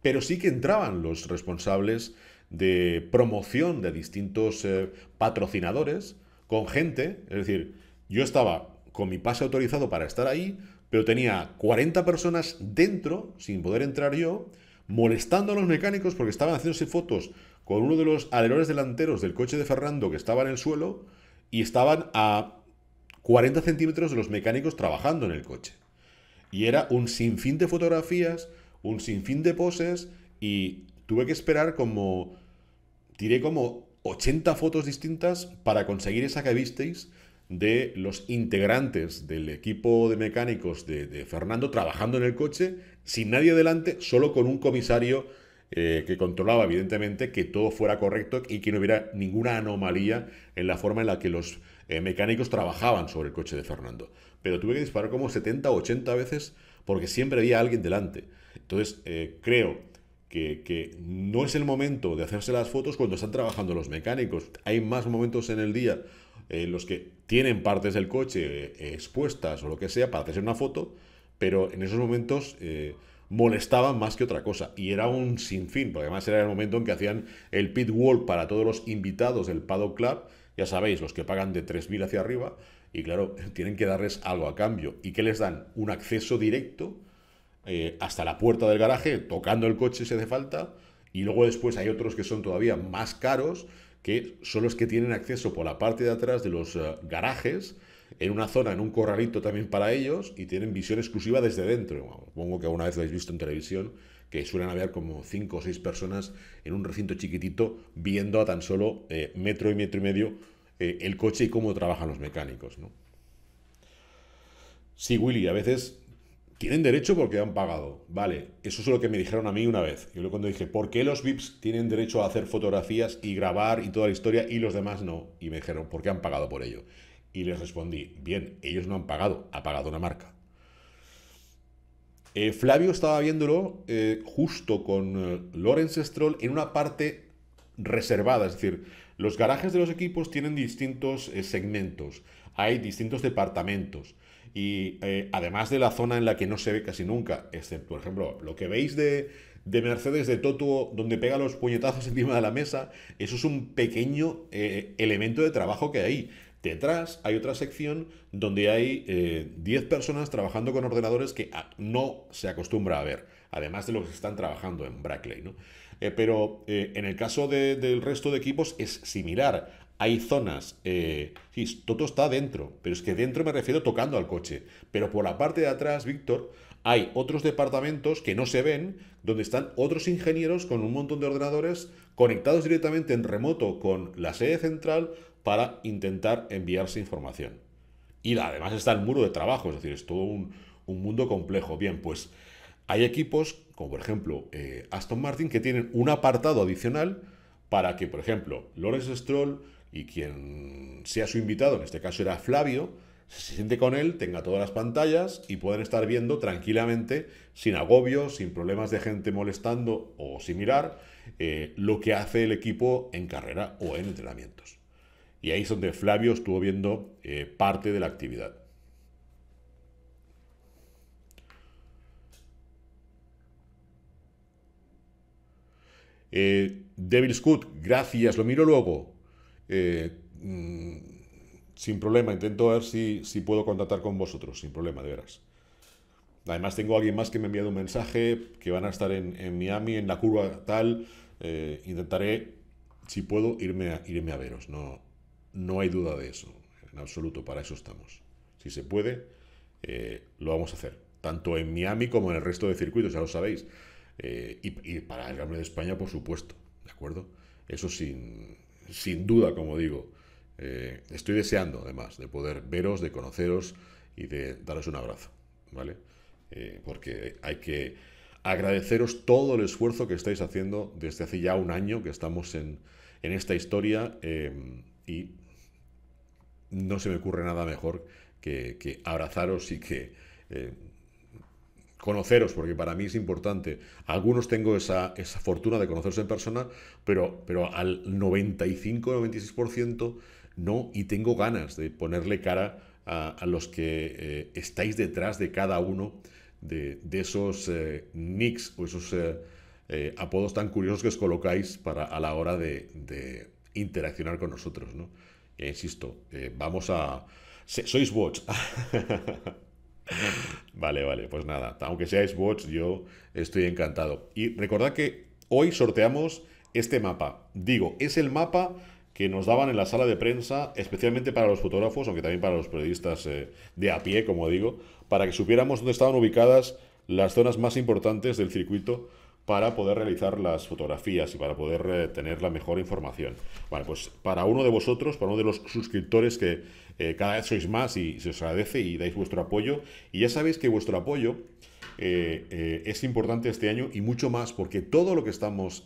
Pero sí que entraban los responsables de promoción de distintos eh, patrocinadores con gente. Es decir, yo estaba con mi pase autorizado para estar ahí, pero tenía 40 personas dentro, sin poder entrar yo, molestando a los mecánicos porque estaban haciéndose fotos con uno de los alerones delanteros del coche de Fernando que estaba en el suelo y estaban a 40 centímetros de los mecánicos trabajando en el coche. Y era un sinfín de fotografías, un sinfín de poses y tuve que esperar como, tiré como 80 fotos distintas para conseguir esa que visteis de los integrantes del equipo de mecánicos de, Fernando trabajando en el coche, sin nadie delante, solo con un comisario eh, que controlaba evidentemente que todo fuera correcto y que no hubiera ninguna anomalía en la forma en la que los eh, mecánicos trabajaban sobre el coche de Fernando. Pero tuve que disparar como 70 o 80 veces porque siempre había alguien delante. Entonces, eh, creo que, no es el momento de hacerse las fotos cuando están trabajando los mecánicos. Hay más momentos en el día eh, en los que tienen partes del coche eh, expuestas o lo que sea para hacerse una foto, pero en esos momentos molestaban más que otra cosa. Y era un sinfín, porque además era el momento en que hacían el pit wall para todos los invitados del Paddock Club, ya sabéis, los que pagan de 3.000 hacia arriba, y claro, tienen que darles algo a cambio. ¿Y qué les dan? Un acceso directo eh, hasta la puerta del garaje, tocando el coche si hace falta, y luego después hay otros que son todavía más caros, que son los que tienen acceso por la parte de atrás de los eh, garajes, en una zona, en un corralito también para ellos, y tienen visión exclusiva desde dentro. supongo que alguna vez lo habéis visto en televisión, que suelen haber como cinco o seis personas en un recinto chiquitito viendo a tan solo eh, metro y metro y medio el coche y cómo trabajan los mecánicos. Sí, Willy, a veces tienen derecho porque han pagado. Vale, eso es lo que me dijeron a mí una vez. Yo cuando dije, ¿por qué los VIPs tienen derecho a hacer fotografías y grabar y toda la historia y los demás no? Y me dijeron, ¿por qué han pagado por ello? Y les respondí, bien, ellos no han pagado, ha pagado una marca. Eh, Flavio estaba viéndolo eh, justo con eh, Lorenz Stroll en una parte reservada, es decir, los garajes de los equipos tienen distintos segmentos, hay distintos departamentos y eh, además de la zona en la que no se ve casi nunca, excepto, por ejemplo, lo que veis de, Mercedes de Toto donde pega los puñetazos encima de la mesa, eso es un pequeño eh, elemento de trabajo que hay. Detrás hay otra sección donde hay 10 eh, personas trabajando con ordenadores que ah, no se acostumbra a ver, además de los que están trabajando en Brackley. pero en el caso del resto de equipos es similar hay zonas, eh, todo está dentro, pero es que dentro me refiero tocando al coche. Pero por la parte de atrás, Víctor, hay otros departamentos que no se ven, donde están otros ingenieros con un montón de ordenadores conectados directamente en remoto con la sede central para intentar enviarse información. Y además está el muro de trabajo, es decir, es todo un, mundo complejo. Bien, pues hay equipos, como por ejemplo eh, Aston Martin, que tienen un apartado adicional para que, por ejemplo, Lawrence Stroll y quien sea su invitado, en este caso era Flavio, se siente con él, tenga todas las pantallas y pueden estar viendo tranquilamente, sin agobios, sin problemas de gente molestando o sin mirar, eh, lo que hace el equipo en carrera o en entrenamientos. Y ahí es donde Flavio estuvo viendo eh, parte de la actividad. Eh, Devil's gracias, lo miro luego. Eh, mm, sin problema, intento ver si, si puedo contactar con vosotros, sin problema, de veras. Además, tengo a alguien más que me ha enviado un mensaje, que van a estar en, Miami, en la curva tal. Eh, intentaré, si puedo, irme a, irme a veros. No, no hay duda de eso, en absoluto, para eso estamos. Si se puede, eh, lo vamos a hacer, tanto en Miami como en el resto de circuitos, ya lo sabéis. y, para el Gran de España, por supuesto, ¿de acuerdo? Eso sin, sin duda, como digo, eh, estoy deseando además de poder veros, de conoceros y de daros un abrazo, ¿vale? Eh, porque hay que agradeceros todo el esfuerzo que estáis haciendo desde hace ya un año que estamos en, esta historia eh, y no se me ocurre nada mejor que, que abrazaros y que conoceros, porque para mí es importante. Algunos tengo esa, fortuna de conoceros en persona, pero, pero al 95-96% no, y tengo ganas de ponerle cara a, los que eh, estáis detrás de cada uno de, esos eh, nicks o esos eh, apodos tan curiosos que os colocáis para, a la hora de, interaccionar con nosotros, ¿no? E insisto, vamos a... sois bots. Vale, vale, pues nada, aunque seáis bots, yo estoy encantado. Y recordad que hoy sorteamos este mapa. Digo, es el mapa que nos daban en la sala de prensa, especialmente para los fotógrafos, aunque también para los periodistas eh, de a pie, como digo, para que supiéramos dónde estaban ubicadas las zonas más importantes del circuito para poder realizar las fotografías y para poder eh, tener la mejor información. Bueno, pues para uno de vosotros, para uno de los suscriptores que eh, cada vez sois más y se os agradece y dais vuestro apoyo, y ya sabéis que vuestro apoyo eh, es importante este año y mucho más porque todo lo que estamos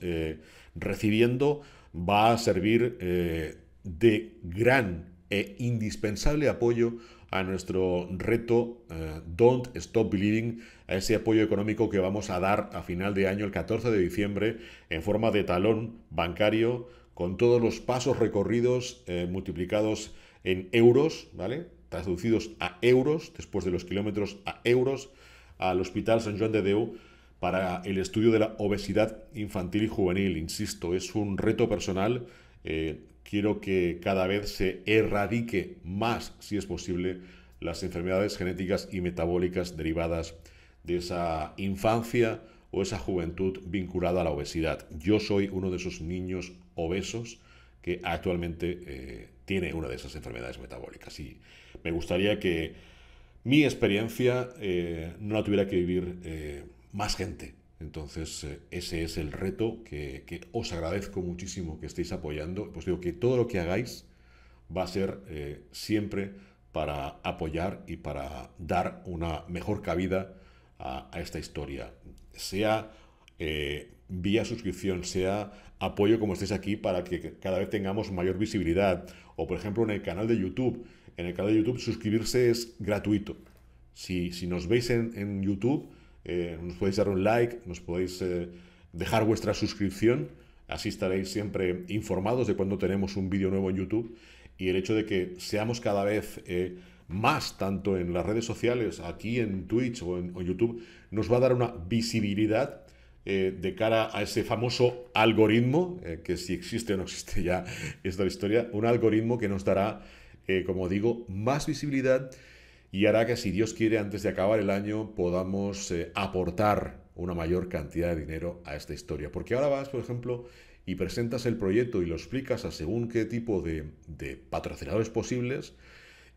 recibiendo va a servir de gran e indispensable apoyo a nuestro reto eh, Don't Stop Believing, a ese apoyo económico que vamos a dar a final de año, el 14 de diciembre, en forma de talón bancario, con todos los pasos recorridos eh, multiplicados en euros, ¿vale? Traducidos a euros, después de los kilómetros a euros, al Hospital San Juan de Deu para el estudio de la obesidad infantil y juvenil. Insisto, es un reto personal eh, quiero que cada vez se erradique más, si es posible, las enfermedades genéticas y metabólicas derivadas de esa infancia o esa juventud vinculada a la obesidad. Yo soy uno de esos niños obesos que actualmente eh, tiene una de esas enfermedades metabólicas y me gustaría que mi experiencia eh, no la tuviera que vivir eh, más gente, entonces, eh, ese es el reto que, os agradezco muchísimo que estéis apoyando. Pues digo que todo lo que hagáis va a ser eh, siempre para apoyar y para dar una mejor cabida a, esta historia. Sea eh, vía suscripción, sea apoyo como estéis aquí para que cada vez tengamos mayor visibilidad. O por ejemplo en el canal de YouTube. En el canal de YouTube suscribirse es gratuito. Si, nos veis en YouTube eh, nos podéis dar un like, nos podéis eh, dejar vuestra suscripción, así estaréis siempre informados de cuando tenemos un vídeo nuevo en YouTube y el hecho de que seamos cada vez eh, más, tanto en las redes sociales, aquí en Twitch o en, YouTube, nos va a dar una visibilidad de cara a ese famoso algoritmo, que si existe o no existe ya es la historia, un algoritmo que nos dará, como digo, más visibilidad y hará que si Dios quiere antes de acabar el año podamos eh, aportar una mayor cantidad de dinero a esta historia. Porque ahora vas, por ejemplo, y presentas el proyecto y lo explicas a según qué tipo de, patrocinadores posibles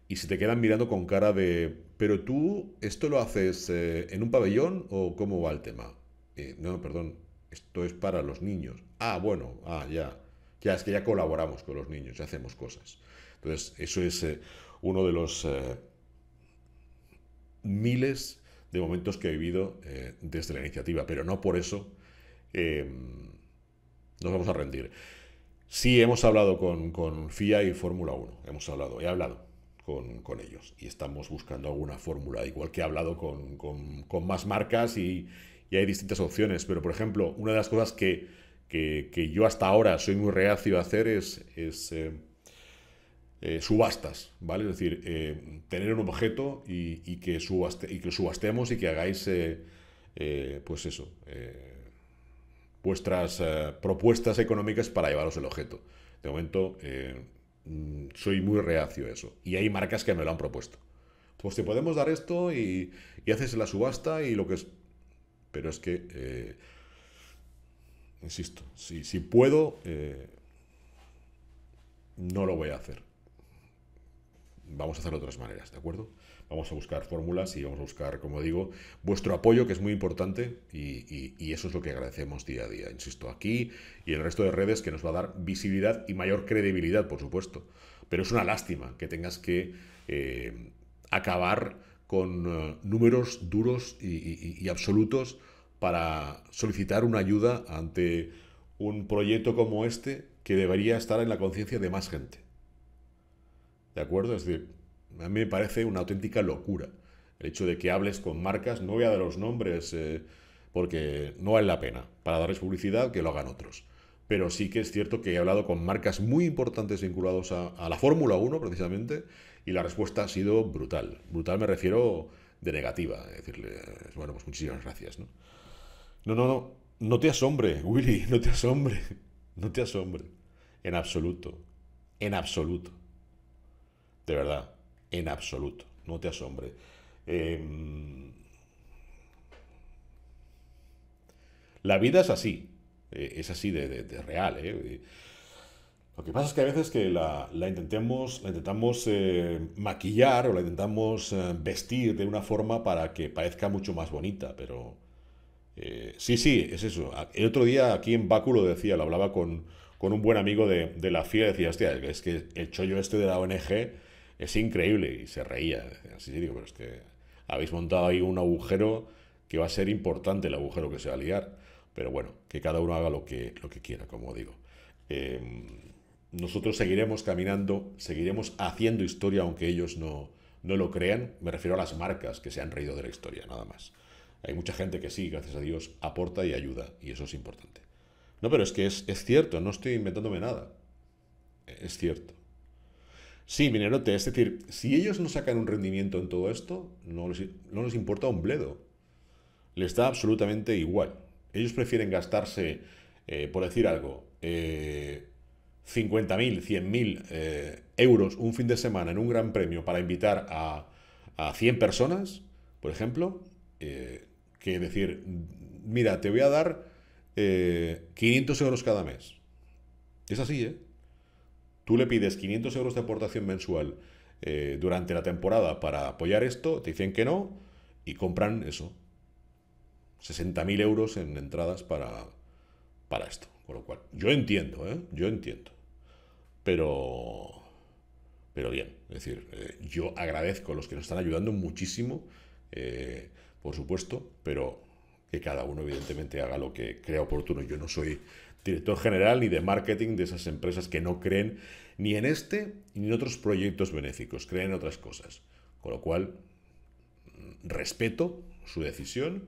y se te quedan mirando con cara de, pero tú esto lo haces eh, en un pabellón o cómo va el tema. Eh, no, perdón, esto es para los niños. Ah, bueno, ah, ya. Ya es que ya colaboramos con los niños, ya hacemos cosas. Entonces, eso es uno de los miles de momentos que he vivido eh, desde la iniciativa, pero no por eso em, nos vamos a rendir. Sí, hemos hablado con, con FIA y Fórmula 1, hemos hablado, he hablado con, ellos y estamos buscando alguna fórmula, igual que he hablado con, más marcas y, y, hay distintas opciones, pero por ejemplo, una de las cosas que, yo hasta ahora soy muy reacio a hacer es, eh, eh, subastas, ¿vale? Es decir, eh, tener un objeto y, que subaste, y que subastemos y que hagáis, eh, pues eso, vuestras propuestas económicas para llevaros el objeto. De momento, mm, soy muy reacio a eso. Y hay marcas que me lo han propuesto. Pues si podemos dar esto y, haces la subasta y lo que es... Pero es que, insisto, si puedo, no lo voy a hacer vamos a hacerlo de otras maneras, ¿de acuerdo? Vamos a buscar fórmulas y vamos a buscar, como digo, vuestro apoyo, que es muy importante, y, eso es lo que agradecemos día a día, insisto, aquí y en el resto de redes, que nos va a dar visibilidad y mayor credibilidad, por supuesto. Pero es una lástima que tengas que eh, acabar con eh, números duros y absolutos para solicitar una ayuda ante un proyecto como este que debería estar en la conciencia de más gente. ¿De acuerdo? Es decir, a mí me parece una auténtica locura el hecho de que hables con marcas, no voy a dar los nombres eh, porque no vale la pena para darles publicidad que lo hagan otros. Pero sí que es cierto que he hablado con marcas muy importantes vinculadas a, la Fórmula 1 precisamente y la respuesta ha sido brutal. Brutal me refiero de negativa, decirle, bueno, pues muchísimas gracias. no, no, no, no te asombre, Willy, no te asombre, no te asombre, en absoluto, en absoluto. De verdad, en absoluto. No te asombre. Em, la vida es así. Eh, es así de, real. Eh. Lo que pasa es que a veces que la, la intentamos eh, maquillar o la intentamos vestir de una forma para que parezca mucho más bonita, pero sí, sí, es eso. El otro día aquí en Báculo, lo decía, lo hablaba con, con un buen amigo de, de la FIA, decía, hostia, es que el chollo este de la ONG es increíble. Y se reía. Así digo, pero es que habéis montado ahí un agujero que va a ser importante el agujero que se va a liar. Pero bueno, que cada uno haga lo que, lo que quiera, como digo. Em, nosotros seguiremos caminando, seguiremos haciendo historia, aunque ellos no, no lo crean. Me refiero a las marcas que se han reído de la historia, nada más. Hay mucha gente que sí, gracias a Dios, aporta y ayuda, y eso es importante. No, pero es que es, es cierto, no estoy inventándome nada. Es cierto. Sí, Minerote, es decir, si ellos no sacan un rendimiento en todo esto, no les, importa un bledo. Les da absolutamente igual. Ellos prefieren gastarse, eh, por decir algo, 50.000, eh, 100.000 eh, euros un fin de semana en un gran premio para invitar a, a 100 personas, por ejemplo, que decir, mira, te voy a dar 500 euros cada mes. Es así, ¿eh? Tú le pides 500 euros de aportación mensual eh, durante la temporada para apoyar esto, te dicen que no y compran eso. 60.000 euros en entradas para, para esto. Con lo cual, yo entiendo, ¿eh? Yo entiendo. Pero... Pero bien, es decir, eh, yo agradezco a los que nos están ayudando muchísimo, por supuesto, pero que cada uno evidentemente haga lo que crea oportuno. Yo no soy director general ni de marketing de esas empresas que no creen ni en este ni en otros proyectos benéficos, creen en otras cosas. Con lo cual, mm, respeto su decisión,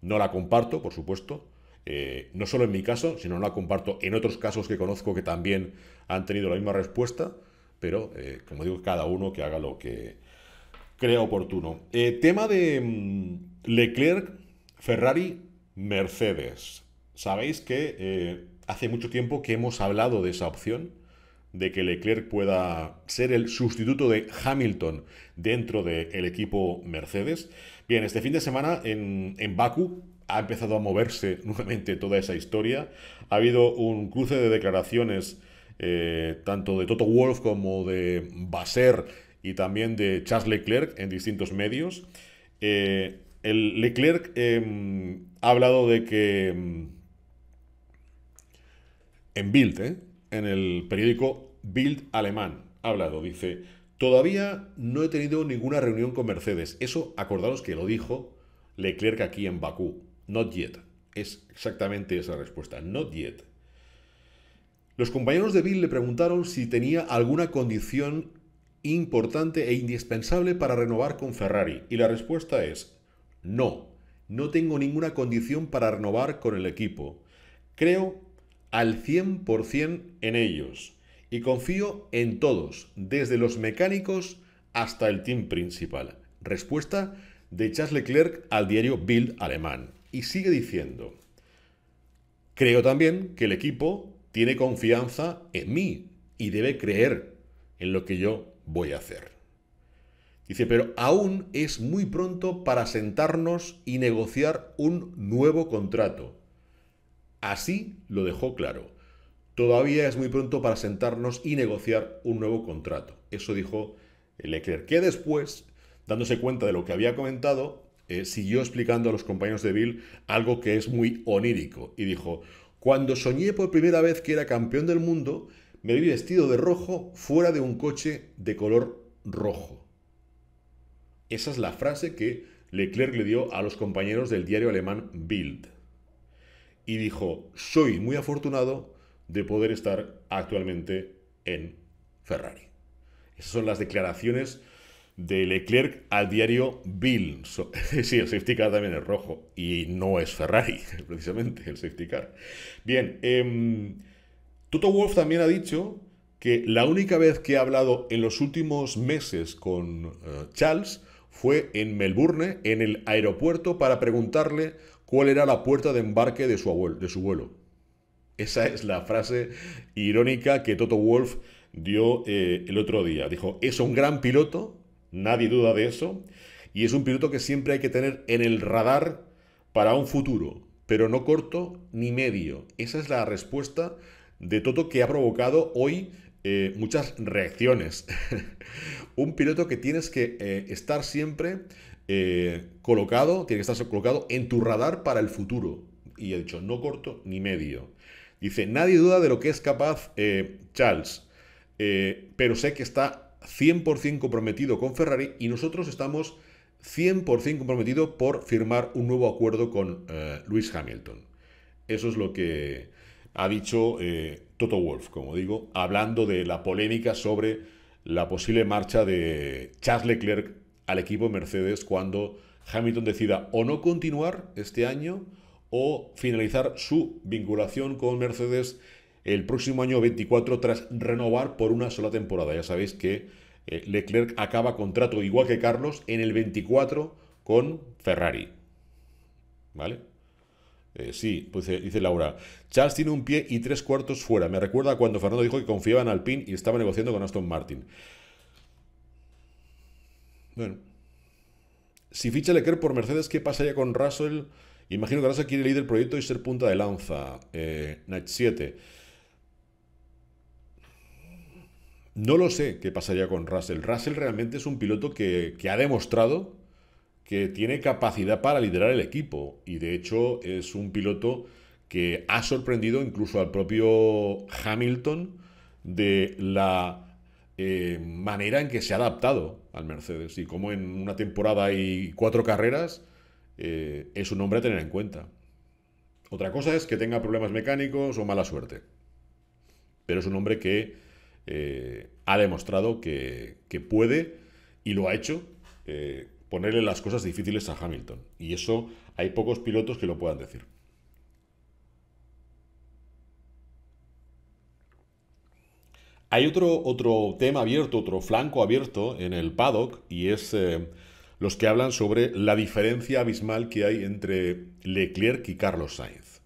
no la comparto, por supuesto, eh, no solo en mi caso, sino no la comparto en otros casos que conozco que también han tenido la misma respuesta, pero eh, como digo, cada uno que haga lo que crea oportuno. Eh, tema de mm, Leclerc Ferrari, Mercedes. Sabéis que eh, hace mucho tiempo que hemos hablado de esa opción, de que Leclerc pueda ser el sustituto de Hamilton dentro del equipo Mercedes. Bien, este fin de semana en, en Baku ha empezado a moverse nuevamente toda esa historia. Ha habido un cruce de declaraciones eh, tanto de Toto Wolf como de Basser y también de Charles Leclerc en distintos medios. Eh, Leclerc em, ha hablado de que em, en Bild, ¿eh? en el periódico Bild alemán, ha hablado, dice, todavía no he tenido ninguna reunión con Mercedes. Eso, acordaros que lo dijo Leclerc aquí en Bakú, not yet. Es exactamente esa respuesta, not yet. Los compañeros de Bild le preguntaron si tenía alguna condición importante e indispensable para renovar con Ferrari y la respuesta es no, no tengo ninguna condición para renovar con el equipo. Creo al 100% en ellos y confío en todos, desde los mecánicos hasta el team principal. Respuesta de Charles Leclerc al diario Bild alemán. Y sigue diciendo, creo también que el equipo tiene confianza en mí y debe creer en lo que yo voy a hacer. Dice, pero aún es muy pronto para sentarnos y negociar un nuevo contrato. Así lo dejó claro. Todavía es muy pronto para sentarnos y negociar un nuevo contrato. Eso dijo Leclerc, que después, dándose cuenta de lo que había comentado, eh, siguió explicando a los compañeros de Bill algo que es muy onírico y dijo, cuando soñé por primera vez que era campeón del mundo, me vi vestido de rojo fuera de un coche de color rojo. Esa es la frase que Leclerc le dio a los compañeros del diario alemán Bild. Y dijo, soy muy afortunado de poder estar actualmente en Ferrari. Esas son las declaraciones de Leclerc al diario Bild. sí, el safety car también es rojo y no es Ferrari, precisamente, el safety car. Bien, em, Toto Wolf también ha dicho que la única vez que ha hablado en los últimos meses con eh, Charles fue en Melbourne, en el aeropuerto, para preguntarle cuál era la puerta de embarque de su, vuelo. Esa es la frase irónica que Toto Wolf dio eh, el otro día. Dijo, es un gran piloto, nadie duda de eso, y es un piloto que siempre hay que tener en el radar para un futuro, pero no corto ni medio. Esa es la respuesta de Toto que ha provocado hoy eh, muchas reacciones. un piloto que tienes que eh, estar siempre eh, colocado, tiene que estar colocado en tu radar para el futuro. Y he dicho, no corto ni medio. Dice, nadie duda de lo que es capaz Charles, pero sé que está 100% comprometido con Ferrari y nosotros estamos 100% comprometidos por firmar un nuevo acuerdo con Lewis Hamilton. Eso es lo que ha dicho eh, Toto Wolf, como digo, hablando de la polémica sobre la posible marcha de Charles Leclerc al equipo Mercedes cuando Hamilton decida o no continuar este año o finalizar su vinculación con Mercedes el próximo año 24 tras renovar por una sola temporada. Ya sabéis que eh, Leclerc acaba contrato igual que Carlos en el 24 con Ferrari. ¿Vale? Eh, sí, pues eh, dice, Laura. Charles tiene un pie y tres cuartos fuera. Me recuerda cuando Fernando dijo que confiaba en Alpine y estaba negociando con Aston Martin. Bueno. Si ficha Leclerc por Mercedes, ¿qué pasaría con Russell? Imagino que Russell quiere ir el proyecto y ser punta de lanza. Eh, Night 7. No lo sé qué pasaría con Russell. Russell realmente es un piloto que ha demostrado que tiene capacidad para liderar el equipo y de hecho es un piloto que ha sorprendido incluso al propio Hamilton de la eh, manera en que se ha adaptado al Mercedes y como en una temporada ...y cuatro carreras eh, es un hombre a tener en cuenta. Otra cosa es que tenga problemas mecánicos o mala suerte, pero es un hombre que eh, ha demostrado que, que, puede y lo ha hecho ponerle las cosas difíciles a Hamilton. Y eso hay pocos pilotos que lo puedan decir. Hay otro, otro tema abierto, otro flanco abierto en el paddock y es eh, los que hablan sobre la diferencia abismal que hay entre Leclerc y Carlos Sainz.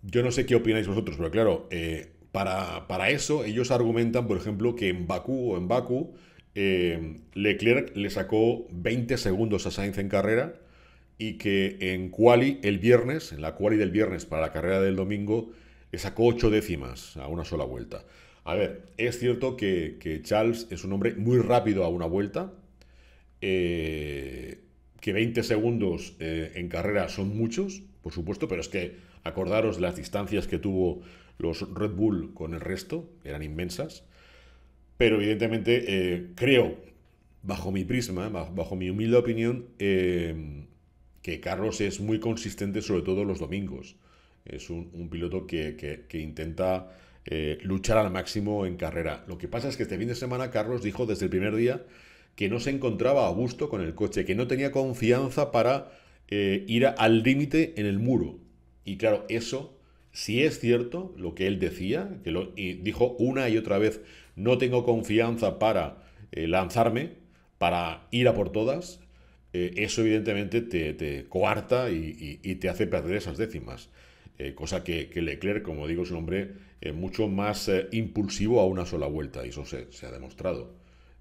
Yo no sé qué opináis vosotros, pero claro, eh, para, para, eso ellos argumentan, por ejemplo, que en Bakú o en Bakú Em, Leclerc le sacó 20 segundos a Sainz en carrera y que en quali el viernes, en la quali del viernes para la carrera del domingo, le sacó 8 décimas a una sola vuelta. A ver, es cierto que, Charles es un hombre muy rápido a una vuelta, eh, que 20 segundos eh, en carrera son muchos, por supuesto, pero es que acordaros las distancias que tuvo los Red Bull con el resto, eran inmensas. Pero evidentemente eh, creo, bajo mi prisma, bajo, mi humilde opinión, em, que Carlos es muy consistente, sobre todo los domingos. Es un, piloto que, intenta eh, luchar al máximo en carrera. Lo que pasa es que este fin de semana Carlos dijo desde el primer día que no se encontraba a gusto con el coche, que no tenía confianza para eh, ir al límite en el muro. Y claro, eso, si es cierto, lo que él decía, que lo dijo una y otra vez no tengo confianza para eh, lanzarme, para ir a por todas, eh, eso evidentemente te, coarta y, te hace perder esas décimas. Eh, cosa que, que, Leclerc, como digo, es un hombre mucho más impulsivo a una sola vuelta, y eso se, ha demostrado.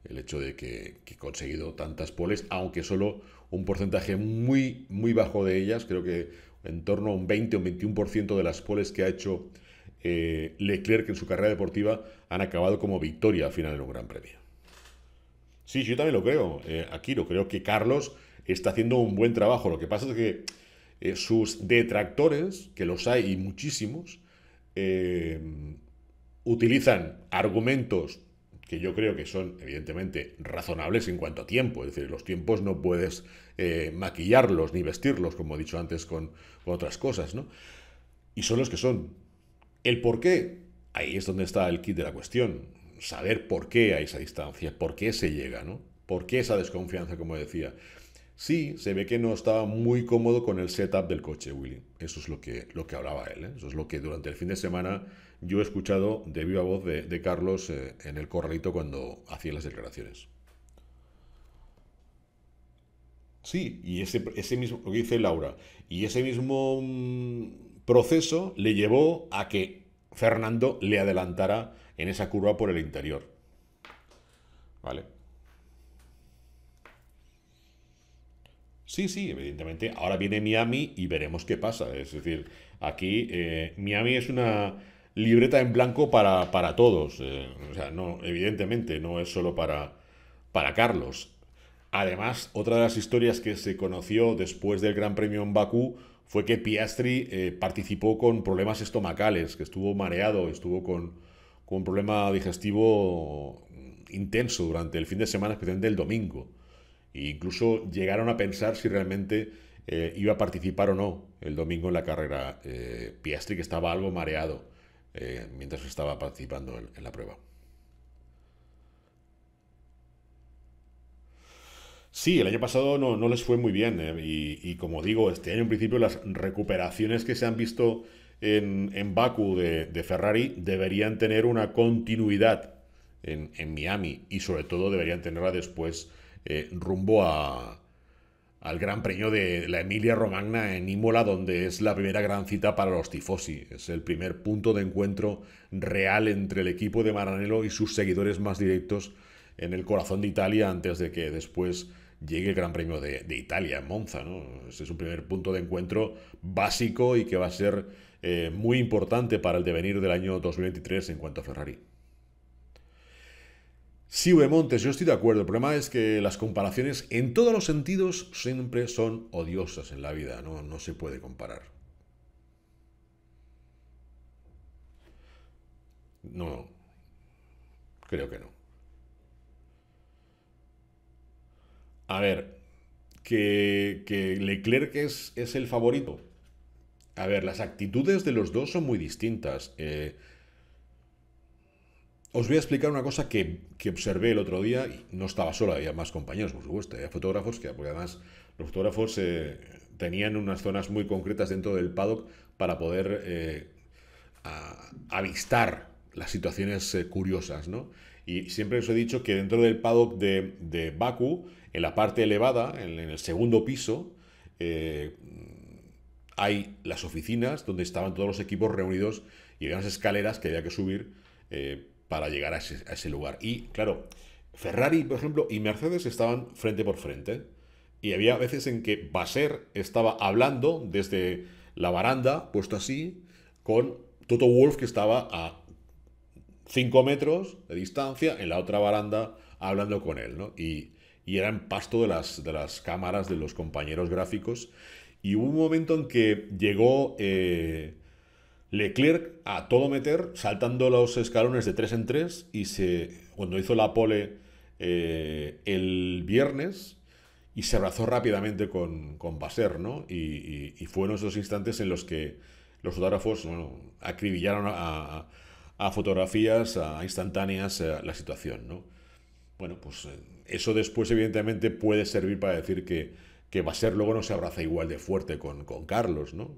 El hecho de que, he conseguido tantas poles, aunque solo un porcentaje muy, muy bajo de ellas, creo que en torno a un 20 o 21% de las poles que ha hecho eh, Leclerc en su carrera deportiva han acabado como victoria al final de un gran premio. Sí, yo también lo creo, eh, aquí lo creo que Carlos está haciendo un buen trabajo. Lo que pasa es que eh, sus detractores, que los hay y muchísimos, utilizan argumentos que yo creo que son evidentemente razonables en cuanto a tiempo, es decir, los tiempos no puedes maquillarlos ni vestirlos, como he dicho antes con, con, otras cosas, ¿no? Y son los que son. El por qué, ahí es donde está el kit de la cuestión. Saber por qué a esa distancia, por qué se llega, ¿no? ¿Por qué esa desconfianza, como decía? Sí, se ve que no estaba muy cómodo con el setup del coche, Willy. Eso es lo que, lo que hablaba él. ¿eh? Eso es lo que durante el fin de semana yo he escuchado de viva voz de, Carlos eh, en el corralito cuando hacía las declaraciones. Sí, y ese, mismo, lo que dice Laura, y ese mismo mm, proceso le llevó a que Fernando le adelantara en esa curva por el interior. ¿Vale? Sí, sí, evidentemente. Ahora viene Miami y veremos qué pasa. Es decir, aquí eh, Miami es una libreta en blanco para, todos. Eh, o sea, no, evidentemente, no es solo para, para Carlos. Además, otra de las historias que se conoció después del Gran Premio en Bakú fue que Piastri eh, participó con problemas estomacales, que estuvo mareado, estuvo con, un problema digestivo mm, intenso durante el fin de semana, especialmente el domingo. E incluso llegaron a pensar si realmente eh, iba a participar o no el domingo en la carrera. Eh, Piastri que estaba algo mareado mientras estaba participando en la prueba. Sí, el año pasado no, no les fue muy bien eh, y, y, como digo, este año en principio las recuperaciones que se han visto en, en Baku de, Ferrari deberían tener una continuidad en, Miami y sobre todo deberían tenerla después eh, rumbo a, al Gran Premio de la Emilia Romagna en Imola, donde es la primera gran cita para los tifosi. Es el primer punto de encuentro real entre el equipo de Maranello y sus seguidores más directos en el corazón de Italia antes de que después llegue el Gran Premio de, de Italia, Monza. ¿no? Ese es un primer punto de encuentro básico y que va a ser eh, muy importante para el devenir del año 2023 en cuanto a Ferrari. Sí, Montes, yo estoy de acuerdo. El problema es que las comparaciones en todos los sentidos siempre son odiosas en la vida, no, no se puede comparar. No, creo que no. A ver, que, que Leclerc es, es, el favorito. A ver, las actitudes de los dos son muy distintas. Eh, os voy a explicar una cosa que, observé el otro día, y no estaba solo, había más compañeros, por supuesto, había fotógrafos, que, porque además los fotógrafos eh, tenían unas zonas muy concretas dentro del paddock para poder eh, avistar las situaciones curiosas, ¿no? Y siempre os he dicho que dentro del paddock de, de Baku en la parte elevada, en, el segundo piso, eh, hay las oficinas donde estaban todos los equipos reunidos y había unas escaleras que había que subir eh, para llegar a ese, lugar. Y claro, Ferrari, por ejemplo, y Mercedes estaban frente por frente. Y había veces en que Basser estaba hablando desde la baranda, puesto así, con Toto Wolf, que estaba a 5 metros de distancia, en la otra baranda, hablando con él. ¿no? Y y en pasto de las, de las cámaras de los compañeros gráficos. Y hubo un momento en que llegó eh, Leclerc a todo meter, saltando los escalones de tres en tres y se, cuando hizo la pole eh, el viernes, y se abrazó rápidamente con, con Basser, ¿no? Y, fueron esos instantes en los que los fotógrafos bueno, acribillaron a, fotografías, a instantáneas, eh, la situación, ¿no? Bueno, pues eso después evidentemente puede servir para decir que, va a ser... luego no se abraza igual de fuerte con, Carlos, ¿no?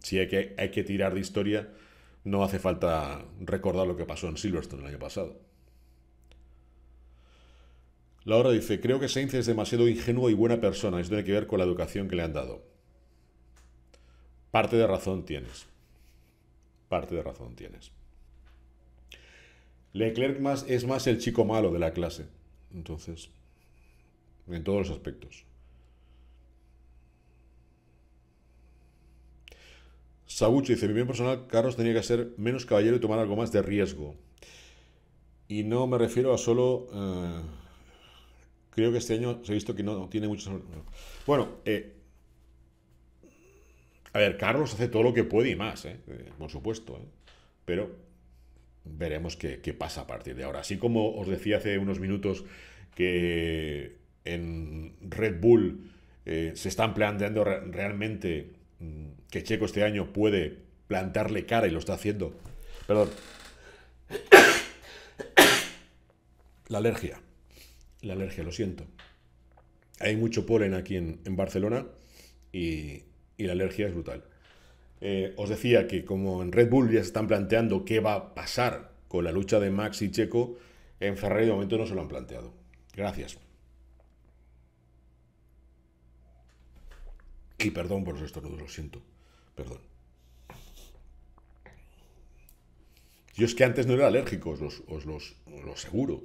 Si hay que, hay que tirar de historia, no hace falta recordar lo que pasó en Silverstone el año pasado. Laura dice, creo que Sainz es demasiado ingenuo y buena persona, Esto tiene que ver con la educación que le han dado. Parte de razón tienes. Parte de razón tienes. Leclerc más, es más el chico malo de la clase. Entonces, en todos los aspectos. Sabucho dice, mi bien personal, Carlos tenía que ser menos caballero y tomar algo más de riesgo. Y no me refiero a solo... Eh, creo que este año se ha visto que no tiene muchos... Bueno, eh, a ver, Carlos hace todo lo que puede y más, eh, por supuesto. Pero veremos qué, pasa a partir de ahora. Así como os decía hace unos minutos que en Red Bull eh, se están planteando realmente mm, que Checo este año puede plantarle cara y lo está haciendo. Perdón. La alergia. La alergia, lo siento. Hay mucho polen aquí en, Barcelona y la alergia es brutal. Eh, os decía que como en Red Bull ya se están planteando qué va a pasar con la lucha de Max y Checo, en Ferrari de momento no se lo han planteado. Gracias. Y perdón por los estornudos, lo siento. Perdón. Yo es que antes no era alérgico, os, lo aseguro.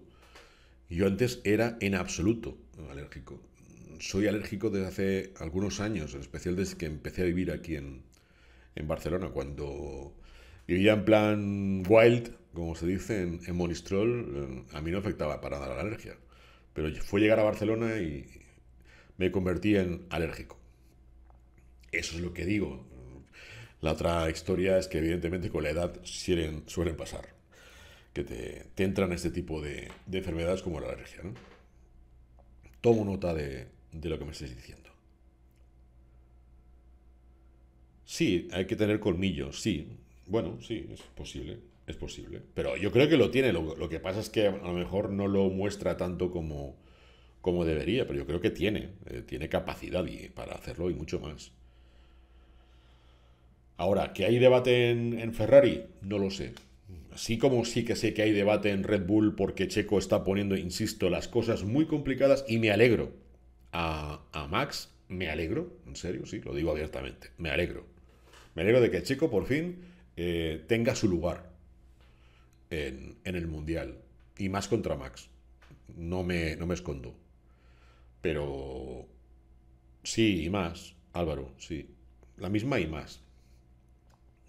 Yo antes era en absoluto alérgico. Soy alérgico desde hace algunos años, en especial desde que empecé a vivir aquí en, en Barcelona, cuando vivía en plan wild, como se dice, en, Monistrol, eh, a mí no afectaba para nada la alergia. Pero fue llegar a Barcelona y me convertí en alérgico. Eso es lo que digo. La otra historia es que evidentemente con la edad suelen, pasar, que te, entran este tipo de, enfermedades como la alergia. Tomo nota de, de lo que me estáis diciendo. Sí, hay que tener colmillos, sí. Bueno, sí, es posible, es posible. Pero yo creo que lo tiene, lo, que pasa es que a lo mejor no lo muestra tanto como, como debería, pero yo creo que tiene, eh, tiene capacidad y, para hacerlo y mucho más. Ahora, ¿que hay debate en, Ferrari? No lo sé. Así como sí que sé que hay debate en Red Bull porque Checo está poniendo, insisto, las cosas muy complicadas y me alegro. a, a Max me alegro, en serio, sí, lo digo abiertamente, me alegro me alegro de que Chico por fin eh, tenga su lugar en, el Mundial. Y más contra Max. No me, no me escondo. Pero sí y más, Álvaro, sí. La misma y más.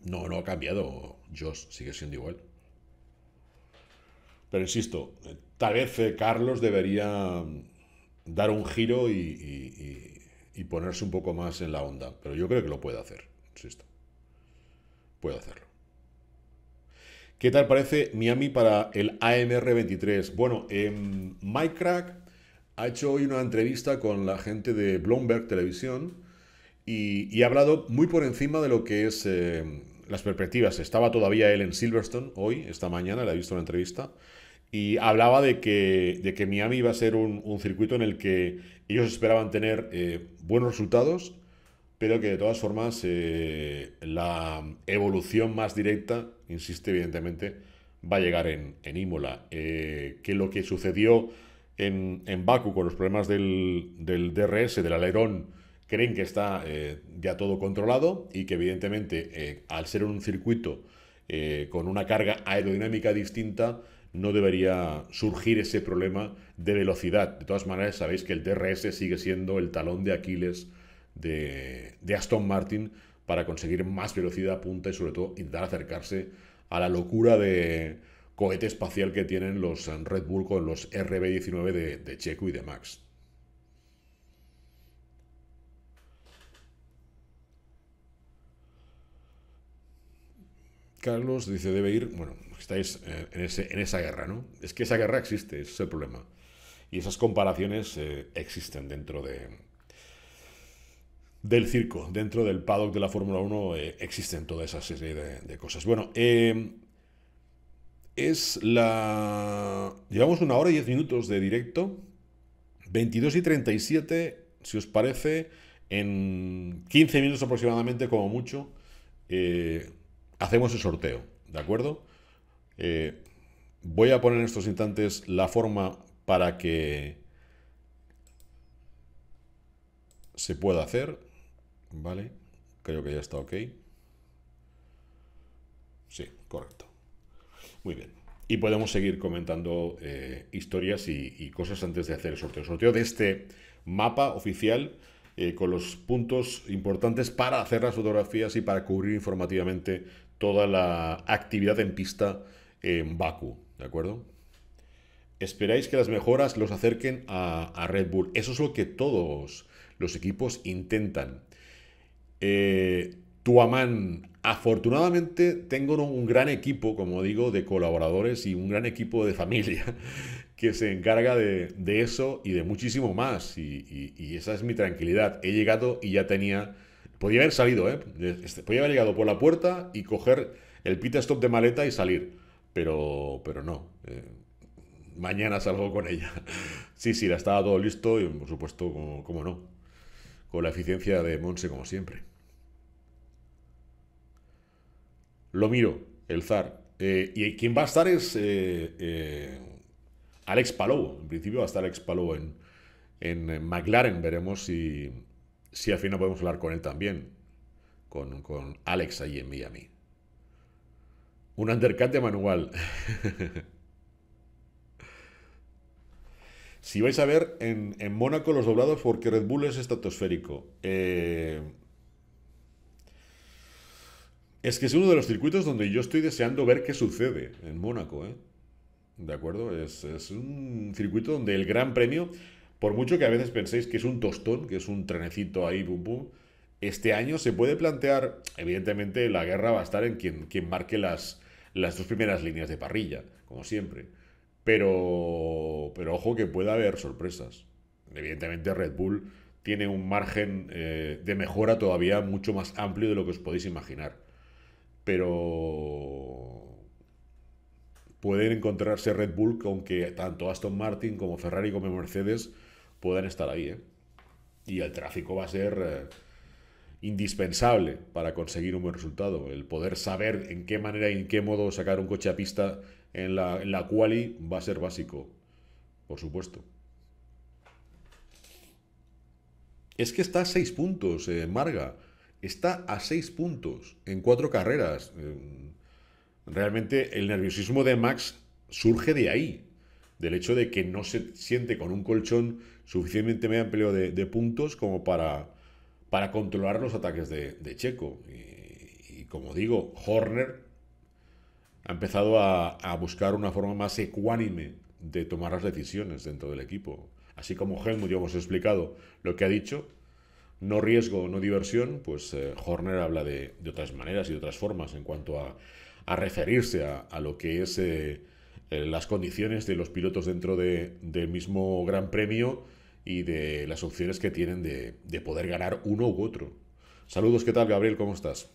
No, no ha cambiado. Josh sigue siendo igual. Pero insisto, eh, tal vez eh, Carlos debería mm, dar un giro y, y, ponerse un poco más en la onda. Pero yo creo que lo puede hacer, insisto puedo hacerlo. ¿Qué tal parece Miami para el AMR23? Bueno, em, Mike Crack ha hecho hoy una entrevista con la gente de Bloomberg Televisión y, ha hablado muy por encima de lo que es em, las perspectivas. Estaba todavía él en Silverstone hoy, esta mañana, le he visto una entrevista, y hablaba de que, de que Miami iba a ser un, circuito en el que ellos esperaban tener eh, buenos resultados pero que de todas formas eh, la evolución más directa, insiste evidentemente, va a llegar en, en Imola. Eh, que lo que sucedió en, Baku con los problemas del, DRS, del alerón, creen que está eh, ya todo controlado y que evidentemente al ser un circuito con una carga aerodinámica distinta, no debería surgir ese problema de velocidad. De todas maneras, sabéis que el DRS sigue siendo el talón de Aquiles de, Aston Martin para conseguir más velocidad punta y sobre todo intentar acercarse a la locura de cohete espacial que tienen los Red Bull con los RB19 de, Checo y de Max. Carlos dice, debe ir, bueno, estáis eh, en, esa guerra, ¿no? Es que esa guerra existe, ese es el problema. Y esas comparaciones eh, existen dentro de, del circo. Dentro del paddock de la Fórmula 1 eh, existen toda esa serie de, cosas. Bueno, eh, es la... Llevamos una hora y diez minutos de directo. 22 y 37, si os parece, en 15 minutos aproximadamente, como mucho, eh, hacemos el sorteo, ¿de acuerdo? voy a poner en estos instantes la forma para que se pueda hacer. Vale, creo que ya está ok. Sí, correcto. Muy bien. Y podemos seguir comentando eh, historias y, cosas antes de hacer el sorteo. El sorteo de este mapa oficial eh, con los puntos importantes para hacer las fotografías y para cubrir informativamente toda la actividad en pista en Baku. ¿De acuerdo? Esperáis que las mejoras los acerquen a Red Bull. Eso es lo que todos los equipos intentan. Tu eh, Tuamán. Afortunadamente tengo un gran equipo, como digo, de colaboradores y un gran equipo de familia que se encarga de, eso y de muchísimo más. Y, esa es mi tranquilidad. He llegado y ya tenía... Podía haber salido, ¿eh? Este, podía haber llegado por la puerta y coger el pit stop de maleta y salir. Pero, pero no. Eh, mañana salgo con ella. sí, sí, la estaba todo listo y por supuesto, como no con la eficiencia de Monse como siempre. Lo miro, el zar. Eh, y quien va a estar es eh, eh, Alex Palou. En principio va a estar Alex Palou en, en McLaren. Veremos si, si al final podemos hablar con él también. Con, con Alex ahí en Miami. Un undercut de manual. Si vais a ver, en, Mónaco los doblados porque Red Bull es estratosférico. Eh, es que es uno de los circuitos donde yo estoy deseando ver qué sucede en Mónaco, ¿eh? ¿De acuerdo? Es, un circuito donde el Gran Premio, por mucho que a veces penséis que es un tostón, que es un trenecito ahí, pum, este año se puede plantear, evidentemente la guerra va a estar en quien, marque las, las dos primeras líneas de parrilla, como siempre. Pero, pero ojo que puede haber sorpresas. Evidentemente Red Bull tiene un margen eh, de mejora todavía mucho más amplio de lo que os podéis imaginar. Pero pueden encontrarse Red Bull con que tanto Aston Martin como Ferrari como Mercedes puedan estar ahí. ¿eh? Y el tráfico va a ser eh, indispensable para conseguir un buen resultado. El poder saber en qué manera y en qué modo sacar un coche a pista en la, cual quali va a ser básico, por supuesto. Es que está a seis puntos, eh, Marga. Está a seis puntos en cuatro carreras. Eh, realmente el nerviosismo de Max surge de ahí, del hecho de que no se siente con un colchón suficientemente amplio de, puntos como para, para controlar los ataques de, Checo. Y, y, como digo, Horner ha empezado a, buscar una forma más ecuánime de tomar las decisiones dentro del equipo. Así como Helmut ya hemos explicado lo que ha dicho, no riesgo, no diversión, pues eh, Horner habla de, otras maneras y de otras formas en cuanto a, referirse a, lo que es eh, eh, las condiciones de los pilotos dentro del mismo Gran Premio y de las opciones que tienen de poder ganar uno u otro. Saludos, ¿qué tal Gabriel? ¿Cómo estás?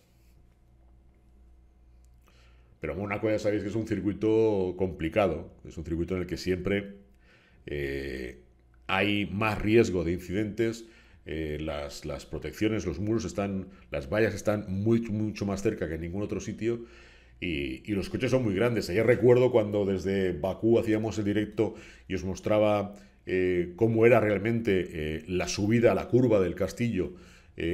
Pero Mónaco ya sabéis que es un circuito complicado, es un circuito en el que siempre eh, hay más riesgo de incidentes, eh, las, las, protecciones, los muros están, las vallas están muy, mucho más cerca que en ningún otro sitio y, los coches son muy grandes. Ayer recuerdo cuando desde Bakú hacíamos el directo y os mostraba eh, cómo era realmente la subida a la curva del castillo,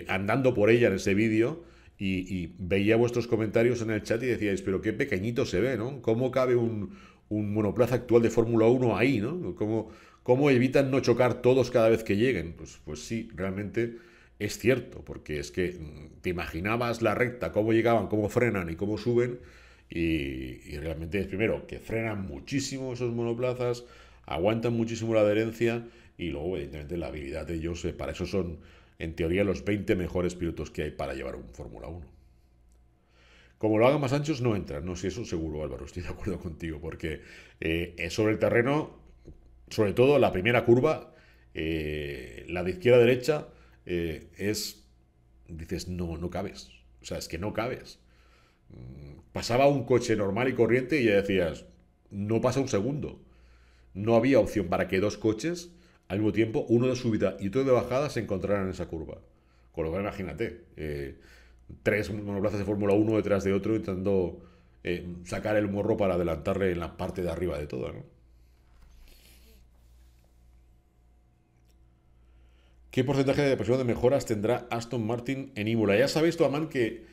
andando por ella en ese vídeo y, veía vuestros comentarios en el chat y decíais, pero qué pequeñito se ve, ¿no? ¿Cómo cabe un, monoplaza actual de Fórmula 1 ahí, ¿no? ¿Cómo, evitan no chocar todos cada vez que lleguen? Pues, pues sí, realmente es cierto, porque es que mm, te imaginabas la recta, cómo llegaban, cómo frenan y cómo suben, y, y realmente es primero que frenan muchísimo esos monoplazas, aguantan muchísimo la adherencia y luego, evidentemente, la habilidad de ellos, eh, para eso son en teoría, los 20 mejores pilotos que hay para llevar un Fórmula 1. Como lo hagan más anchos, no entran. No, si eso seguro, Álvaro, estoy de acuerdo contigo, porque eh, sobre el terreno, sobre todo la primera curva, eh, la de izquierda a derecha, eh, es. Dices, no, no cabes. O sea, es que no cabes. Mm, pasaba un coche normal y corriente y ya decías, no pasa un segundo. No había opción para que dos coches al mismo tiempo, uno de subida y otro de bajada se encontrarán en esa curva. Con lo cual, imagínate, eh, tres monoplazas de Fórmula 1 detrás de otro intentando eh, sacar el morro para adelantarle en la parte de arriba de todo, ¿Qué porcentaje de depresión de mejoras tendrá Aston Martin en Imola? Ya sabéis, aman que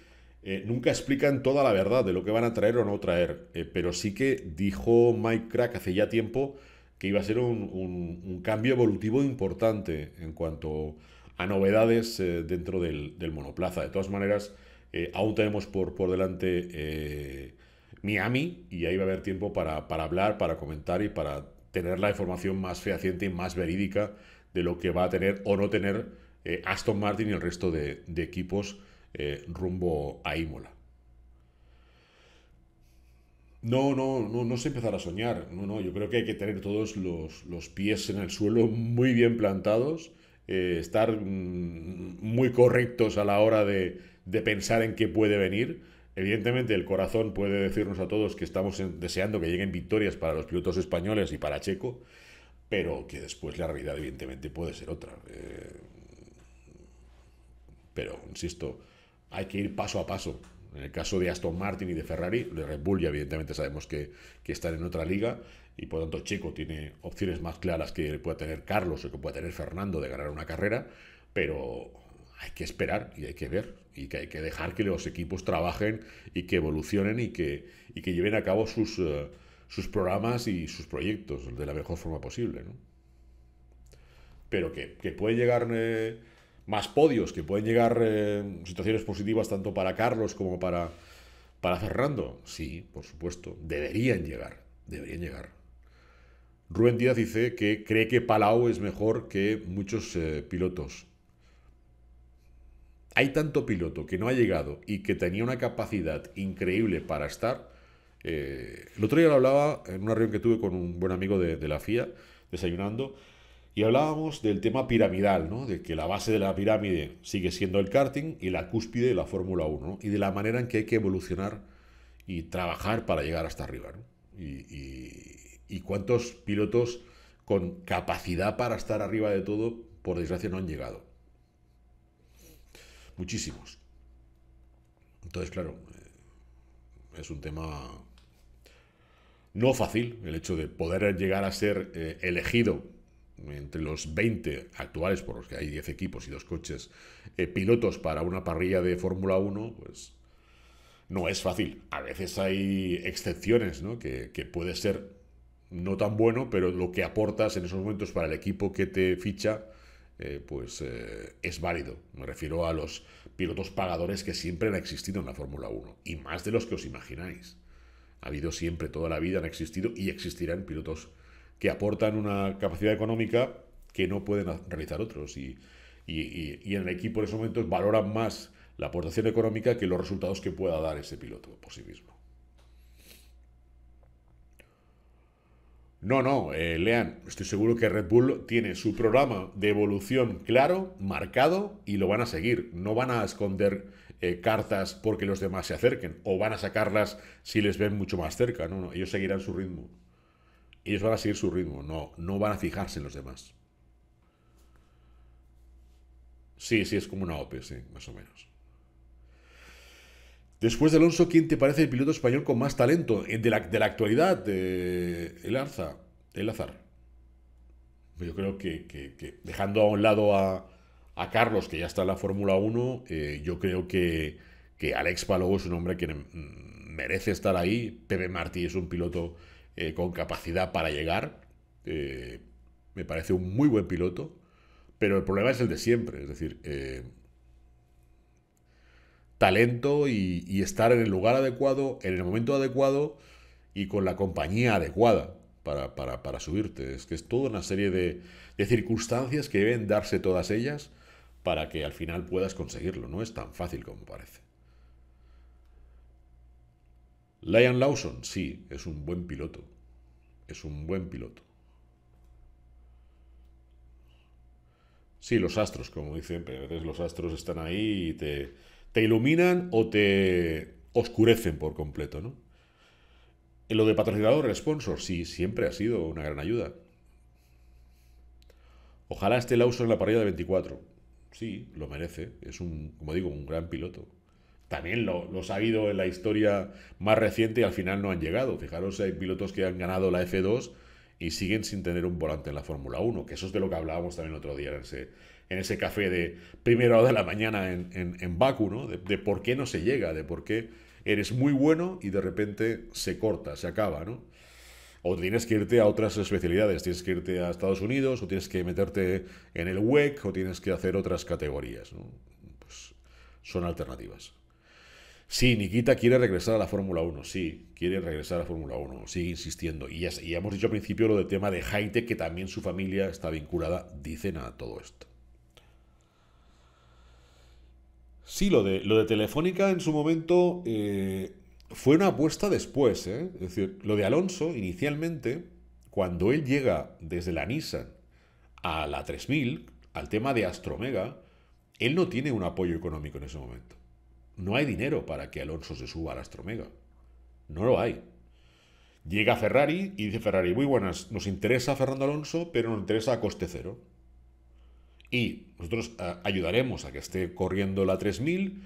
eh, nunca explican toda la verdad de lo que van a traer o no traer, pero sí que dijo Mike Crack hace ya tiempo que iba a ser un, cambio evolutivo importante en cuanto a novedades eh, dentro del, monoplaza. De todas maneras, eh, aún tenemos por, por delante eh, Miami y ahí va a haber tiempo para, hablar, para comentar y para tener la información más fehaciente y más verídica de lo que va a tener o no tener Aston Martin y el resto de, de equipos rumbo a Imola. No, no, no, no sé empezar a soñar. No, no, yo creo que hay que tener todos los, pies en el suelo muy bien plantados, eh, estar mm, muy correctos a la hora de, pensar en qué puede venir. Evidentemente, el corazón puede decirnos a todos que estamos deseando que lleguen victorias para los pilotos españoles y para Checo, pero que después la realidad, evidentemente, puede ser otra. Eh, pero, insisto, hay que ir paso a paso. En el caso de Aston Martin y de Ferrari, de Red Bull ya evidentemente sabemos que, que están en otra liga y por lo tanto Checo tiene opciones más claras que pueda tener Carlos o que pueda tener Fernando de ganar una carrera, pero hay que esperar y hay que ver y que hay que dejar que los equipos trabajen y que evolucionen y que, que lleven a cabo sus, eh, sus programas y sus proyectos de la mejor forma posible. Pero que, puede llegar... Eh, más podios, que pueden llegar eh, situaciones positivas tanto para Carlos como para, para Fernando. Sí, por supuesto, deberían llegar, deberían llegar. Rubén Díaz dice que cree que Palau es mejor que muchos eh, pilotos. Hay tanto piloto que no ha llegado y que tenía una capacidad increíble para estar. Eh, el otro día lo hablaba en una reunión que tuve con un buen amigo de, de la FIA, desayunando y hablábamos del tema piramidal, ¿no? de que la base de la pirámide sigue siendo el karting y la cúspide la Fórmula 1, y de la manera en que hay que evolucionar y trabajar para llegar hasta arriba. Y, cuántos pilotos con capacidad para estar arriba de todo, por desgracia, no han llegado. Muchísimos. Entonces, claro, eh, es un tema no fácil el hecho de poder llegar a ser eh, elegido entre los 20 actuales, por los que hay 10 equipos y dos coches, eh, pilotos para una parrilla de Fórmula 1, pues no es fácil. A veces hay excepciones, Que, puede ser no tan bueno, pero lo que aportas en esos momentos para el equipo que te ficha, eh, pues eh, es válido. Me refiero a los pilotos pagadores que siempre han existido en la Fórmula 1, y más de los que os imagináis. Ha habido siempre, toda la vida han existido y existirán pilotos que aportan una capacidad económica que no pueden realizar otros. Y, en el equipo en esos momentos valoran más la aportación económica que los resultados que pueda dar ese piloto por sí mismo. No, no, eh, Lean, estoy seguro que Red Bull tiene su programa de evolución claro, marcado y lo van a seguir. No van a esconder eh, cartas porque los demás se acerquen o van a sacarlas si les ven mucho más cerca. No, no, ellos seguirán su ritmo. Y ellos van a seguir su ritmo, no, no van a fijarse en los demás. Sí, sí, es como una OP, sí, más o menos. Después de Alonso, ¿quién te parece el piloto español con más talento eh, de la, de la actualidad? el Arza, el Azar. Yo creo que, dejando a un lado a, Carlos, que ya está en la Fórmula 1, eh, yo creo que, que Alex Palou es un hombre que mm, merece estar ahí. Pepe Martí es un piloto eh, con capacidad para llegar. Eh, me parece un muy buen piloto, pero el problema es el de siempre, es decir, eh, talento y, estar en el lugar adecuado, en el momento adecuado y con la compañía adecuada para, subirte. Es que es toda una serie de, circunstancias que deben darse todas ellas para que al final puedas conseguirlo. No es tan fácil como parece. Lion Lawson, sí, es un buen piloto. Es un buen piloto. Sí, los astros, como dicen, a veces los astros están ahí y te, iluminan o te oscurecen por completo, ¿no? En lo de patrocinador, el sponsor, sí, siempre ha sido una gran ayuda. Ojalá esté Lawson en la parrilla de 24. Sí, lo merece. Es un, como digo, un gran piloto también lo, los ha habido en la historia más reciente y al final no han llegado. Fijaros, hay pilotos que han ganado la F2 y siguen sin tener un volante en la Fórmula 1, que eso es de lo que hablábamos también otro día en ese, en ese café de primera hora de la mañana en, en, Baku, ¿no? De, por qué no se llega, de por qué eres muy bueno y de repente se corta, se acaba, ¿no? O tienes que irte a otras especialidades, tienes que irte a Estados Unidos, o tienes que meterte en el WEC, o tienes que hacer otras categorías, pues son alternativas. Sí, Nikita quiere regresar a la Fórmula 1, sí, quiere regresar a la Fórmula 1, sigue insistiendo. Y ya, hemos dicho al principio lo del tema de Haite, que también su familia está vinculada, dicen a todo esto. Sí, lo de, lo de Telefónica en su momento eh, fue una apuesta después. ¿eh? Es decir, lo de Alonso, inicialmente, cuando él llega desde la Nissan a la 3000, al tema de Astromega, él no tiene un apoyo económico en ese momento. No hay dinero para que Alonso se suba al Astromega. No lo hay. Llega Ferrari y dice Ferrari, muy buenas, nos interesa Fernando Alonso, pero nos interesa a coste cero. Y nosotros eh, ayudaremos a que esté corriendo la 3000,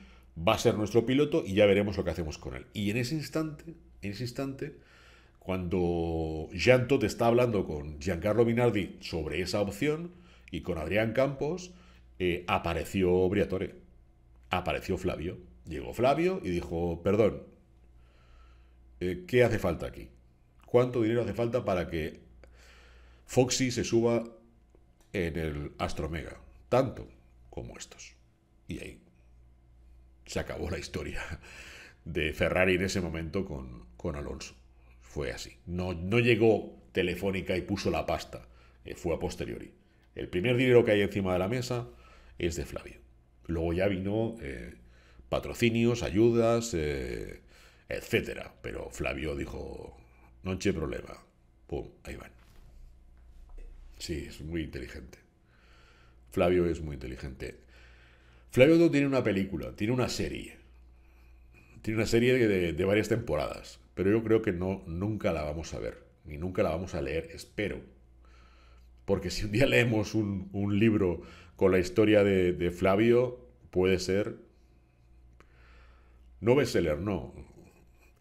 va a ser nuestro piloto y ya veremos lo que hacemos con él. Y en ese instante, en ese instante, cuando Jean te está hablando con Giancarlo Minardi sobre esa opción y con Adrián Campos, eh, apareció Briatore, apareció Flavio. Llegó Flavio y dijo, perdón, eh, ¿qué hace falta aquí? ¿Cuánto dinero hace falta para que Foxy se suba en el Astromega? Tanto como estos. Y ahí se acabó la historia de Ferrari en ese momento con, con Alonso. Fue así. No, no llegó Telefónica y puso la pasta. Eh, fue a posteriori. El primer dinero que hay encima de la mesa es de Flavio. Luego ya vino eh, patrocinios, ayudas, eh, etcétera. Pero Flavio dijo, noche problema. Pum, ahí van. Sí, es muy inteligente. Flavio es muy inteligente. Flavio no tiene una película, tiene una serie. Tiene una serie de, varias temporadas, pero yo creo que no, nunca la vamos a ver, ni nunca la vamos a leer, espero. Porque si un día leemos un, libro con la historia de, de Flavio, puede ser no bestseller, no.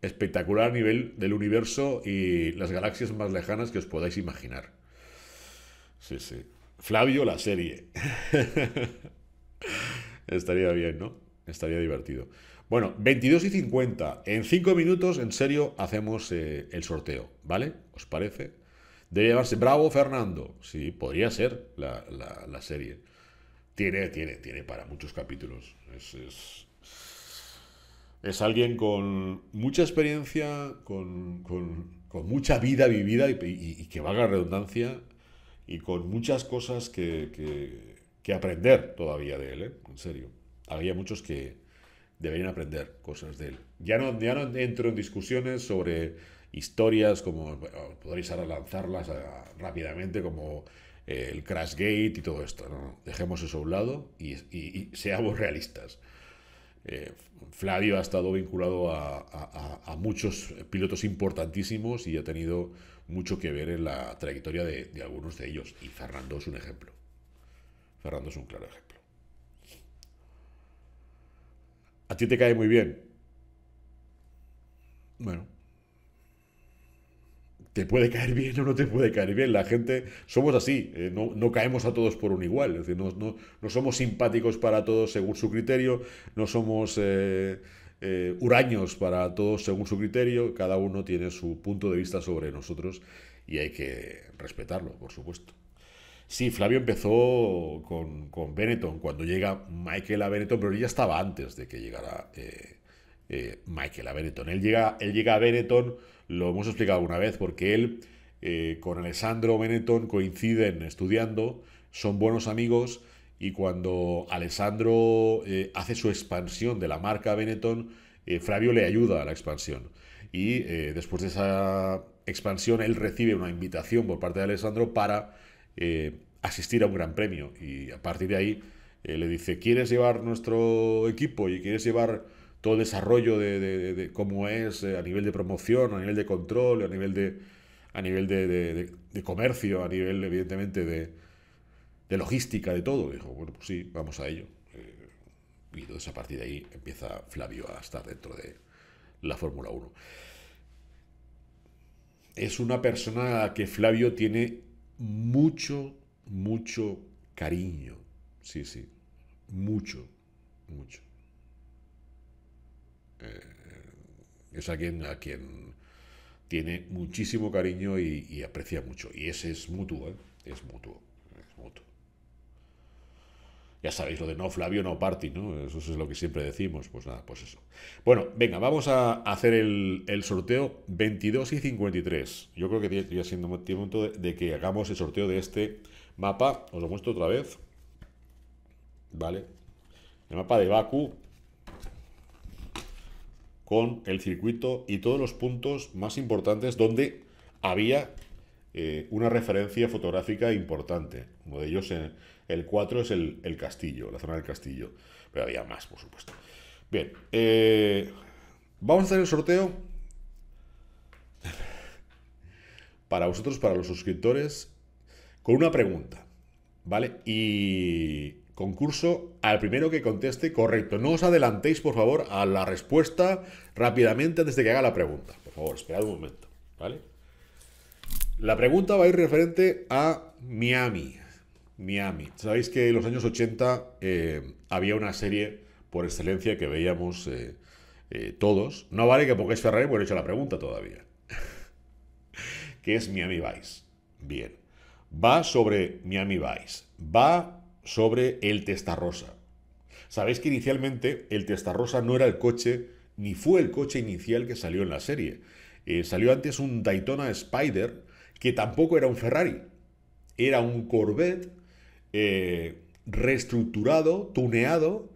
Espectacular nivel del universo y las galaxias más lejanas que os podáis imaginar. Sí, sí. Flavio, la serie. Estaría bien, ¿no? Estaría divertido. Bueno, 22 y 50. En 5 minutos, en serio, hacemos eh, el sorteo, ¿vale? ¿Os parece? Debe llamarse Bravo Fernando. Sí, podría ser la, serie. Tiene, tiene, tiene para muchos capítulos. es es alguien con mucha experiencia, con, mucha vida vivida y, que valga redundancia y con muchas cosas que, que, aprender todavía de él, ¿eh? en serio. Había muchos que deberían aprender cosas de él. Ya no, ya no entro en discusiones sobre historias como podréis ahora lanzarlas eh, rápidamente como eh, el Crash Gate y todo esto. dejemos eso a un lado y seamos realistas. Eh, Flavio ha estado vinculado a, muchos pilotos importantísimos y ha tenido mucho que ver en la trayectoria de, de algunos de ellos. Y Fernando es un ejemplo. Fernando es un claro ejemplo. A ti te cae muy bien. Bueno te puede caer bien o no te puede caer bien. La gente, somos así, eh, no, caemos a todos por un igual. decir, no, somos simpáticos para todos según su criterio, no somos eh, eh, huraños para todos según su criterio. Cada uno tiene su punto de vista sobre nosotros y hay que respetarlo, por supuesto. Sí, Flavio empezó con, Benetton, cuando llega Michael a Benetton, pero él ya estaba antes de que llegara Michael a Benetton. Él llega, él llega a Benetton lo hemos explicado una vez, porque él eh, con Alessandro Benetton coinciden estudiando, son buenos amigos y cuando Alessandro eh, hace su expansión de la marca Benetton, eh, Flavio le ayuda a la expansión. Y después de esa expansión, él recibe una invitación por parte de Alessandro para asistir a un gran premio. Y a partir de ahí le dice, ¿quieres llevar nuestro equipo y quieres llevar todo el desarrollo de, cómo es eh, a nivel de promoción, a nivel de control, a nivel de, a nivel de, de comercio, a nivel evidentemente de, logística, de todo. Dijo, bueno, pues sí, vamos a ello. Eh, y entonces a partir de ahí empieza Flavio a estar dentro de la Fórmula 1. Es una persona a que Flavio tiene mucho, mucho cariño. Sí, sí. Mucho, mucho. Eh, es alguien a quien tiene muchísimo cariño y, aprecia mucho. Y ese es mutuo, ¿eh? es mutuo, es mutuo. Ya sabéis lo de no Flavio, no party, ¿no? Eso es lo que siempre decimos. Pues nada, pues eso. Bueno, venga, vamos a hacer el, sorteo 22 y 53. Yo creo que ya siendo momento de, de que hagamos el sorteo de este mapa. Os lo muestro otra vez. Vale. El mapa de Baku, con el circuito y todos los puntos más importantes donde había eh, una referencia fotográfica importante. Uno de ellos, eh, el 4, es el, castillo, la zona del castillo. Pero había más, por supuesto. Bien, eh, vamos a hacer el sorteo. para vosotros, para los suscriptores, con una pregunta, ¿vale? Y concurso al primero que conteste correcto. No os adelantéis, por favor, a la respuesta rápidamente antes de que haga la pregunta. Por favor, esperad un momento, ¿vale? La pregunta va a ir referente a Miami. Miami. Sabéis que en los años 80 eh, había una serie por excelencia que veíamos eh, eh, todos. No vale que pongáis Ferrari porque he hecho la pregunta todavía. que es Miami Vice. Bien. Va sobre Miami Vice. Va sobre el Testarossa Sabéis que inicialmente el Testarossa no era el coche, ni fue el coche inicial que salió en la serie. Eh, salió antes un Daytona Spider, que tampoco era un Ferrari. Era un Corvette eh, reestructurado, tuneado,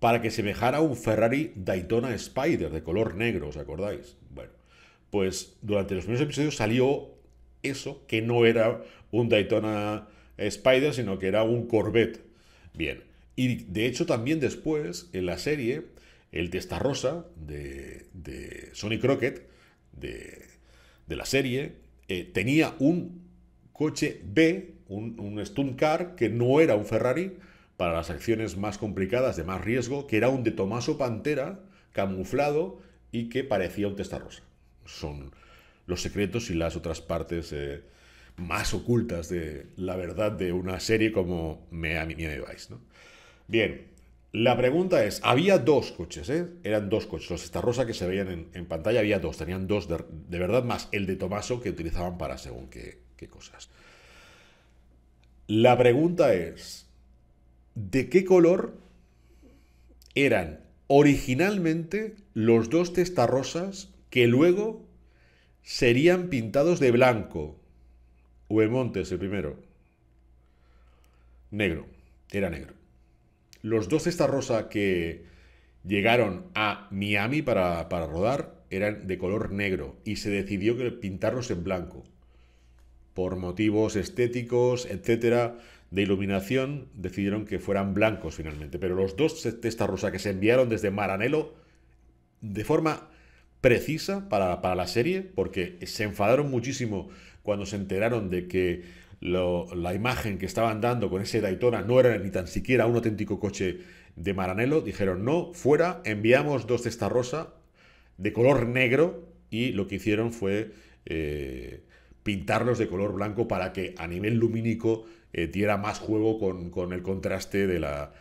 para que semejara a un Ferrari Daytona Spider de color negro, ¿os acordáis? Bueno, pues durante los primeros episodios salió eso, que no era un Daytona Spider, sino que era un Corvette. Bien. Y de hecho también después, en la serie, el testarrosa de, de Sonny Crockett, de, la serie, eh, tenía un coche B, un, stunt car, que no era un Ferrari, para las acciones más complicadas, de más riesgo, que era un de Tomaso Pantera, camuflado y que parecía un testarrosa. Son los secretos y las otras partes... Eh, más ocultas de la verdad de una serie como Miami Vice. ¿no? Bien, la pregunta es, había dos coches, ¿eh? eran dos coches, los testarrosas que se veían en, pantalla, había dos, tenían dos de, verdad, más el de Tomaso que utilizaban para según qué, qué cosas. La pregunta es, ¿de qué color eran originalmente los dos testarrosas que luego serían pintados de blanco? Montes el primero. Negro, era negro. Los dos esta rosa que llegaron a Miami para, rodar eran de color negro y se decidió que pintarlos en blanco. Por motivos estéticos, etcétera, de iluminación, decidieron que fueran blancos finalmente. Pero los dos de esta rosa que se enviaron desde Maranelo. de forma precisa para, para la serie, porque se enfadaron muchísimo cuando se enteraron de que la imagen que estaban dando con ese Daytona no era ni tan siquiera un auténtico coche de Maranello, dijeron no, fuera, enviamos dos de esta rosa de color negro y lo que hicieron fue eh, pintarlos de color blanco para que a nivel lumínico eh, diera más juego con, el contraste de la,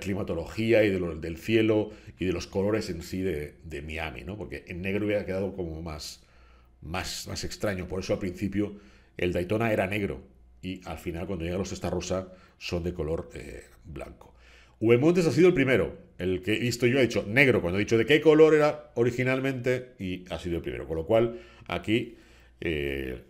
climatología y del cielo y de los colores en sí de, Miami, ¿no? Porque en negro hubiera quedado como más, más, extraño. Por eso al principio el Daytona era negro y al final cuando llegan los esta Rosa son de color eh, blanco. V. Montes ha sido el primero, el que he visto yo, he dicho negro, cuando he dicho de qué color era originalmente y ha sido el primero. Con lo cual, aquí eh,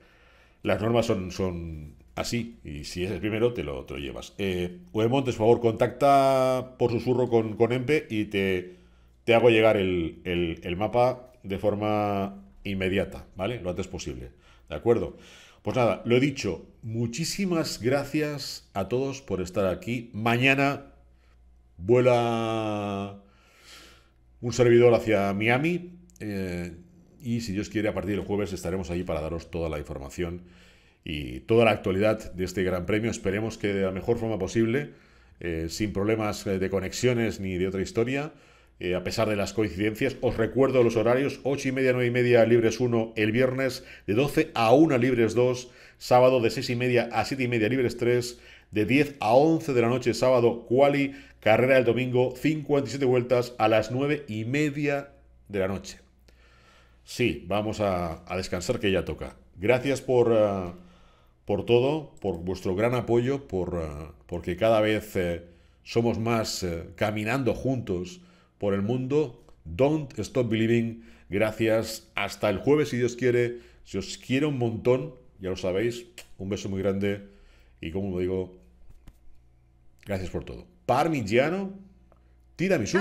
las normas son, son así y si es el primero te lo, llevas. Eh, Montes, por favor, contacta por susurro con, con Empe y te, te hago llegar el mapa de forma inmediata, ¿vale? Lo antes posible. ¿De acuerdo? Pues nada, lo he dicho, muchísimas gracias a todos por estar aquí. Mañana vuela un servidor hacia Miami eh, y si Dios quiere a partir del jueves estaremos allí para daros toda la información y toda la actualidad de este Gran Premio. Esperemos que de la mejor forma posible, eh, sin problemas eh, de conexiones ni de otra historia. Eh, a pesar de las coincidencias. Os recuerdo los horarios, 8 y media, 9 y media, libres 1 el viernes, de 12 a 1 libres 2, sábado de 6 y media a 7 y media, libres 3, de 10 a 11 de la noche, sábado, quali, carrera del domingo, 57 vueltas a las 9 y media de la noche. Sí, vamos a, descansar que ya toca. Gracias por, eh, por todo, por vuestro gran apoyo, por, eh, porque cada vez somos más caminando juntos por el mundo. Don't stop believing. Gracias. Hasta el jueves, si Dios quiere. Si os quiero un montón, ya lo sabéis. Un beso muy grande. Y como digo, gracias por todo. Parmigiano, tiramisú.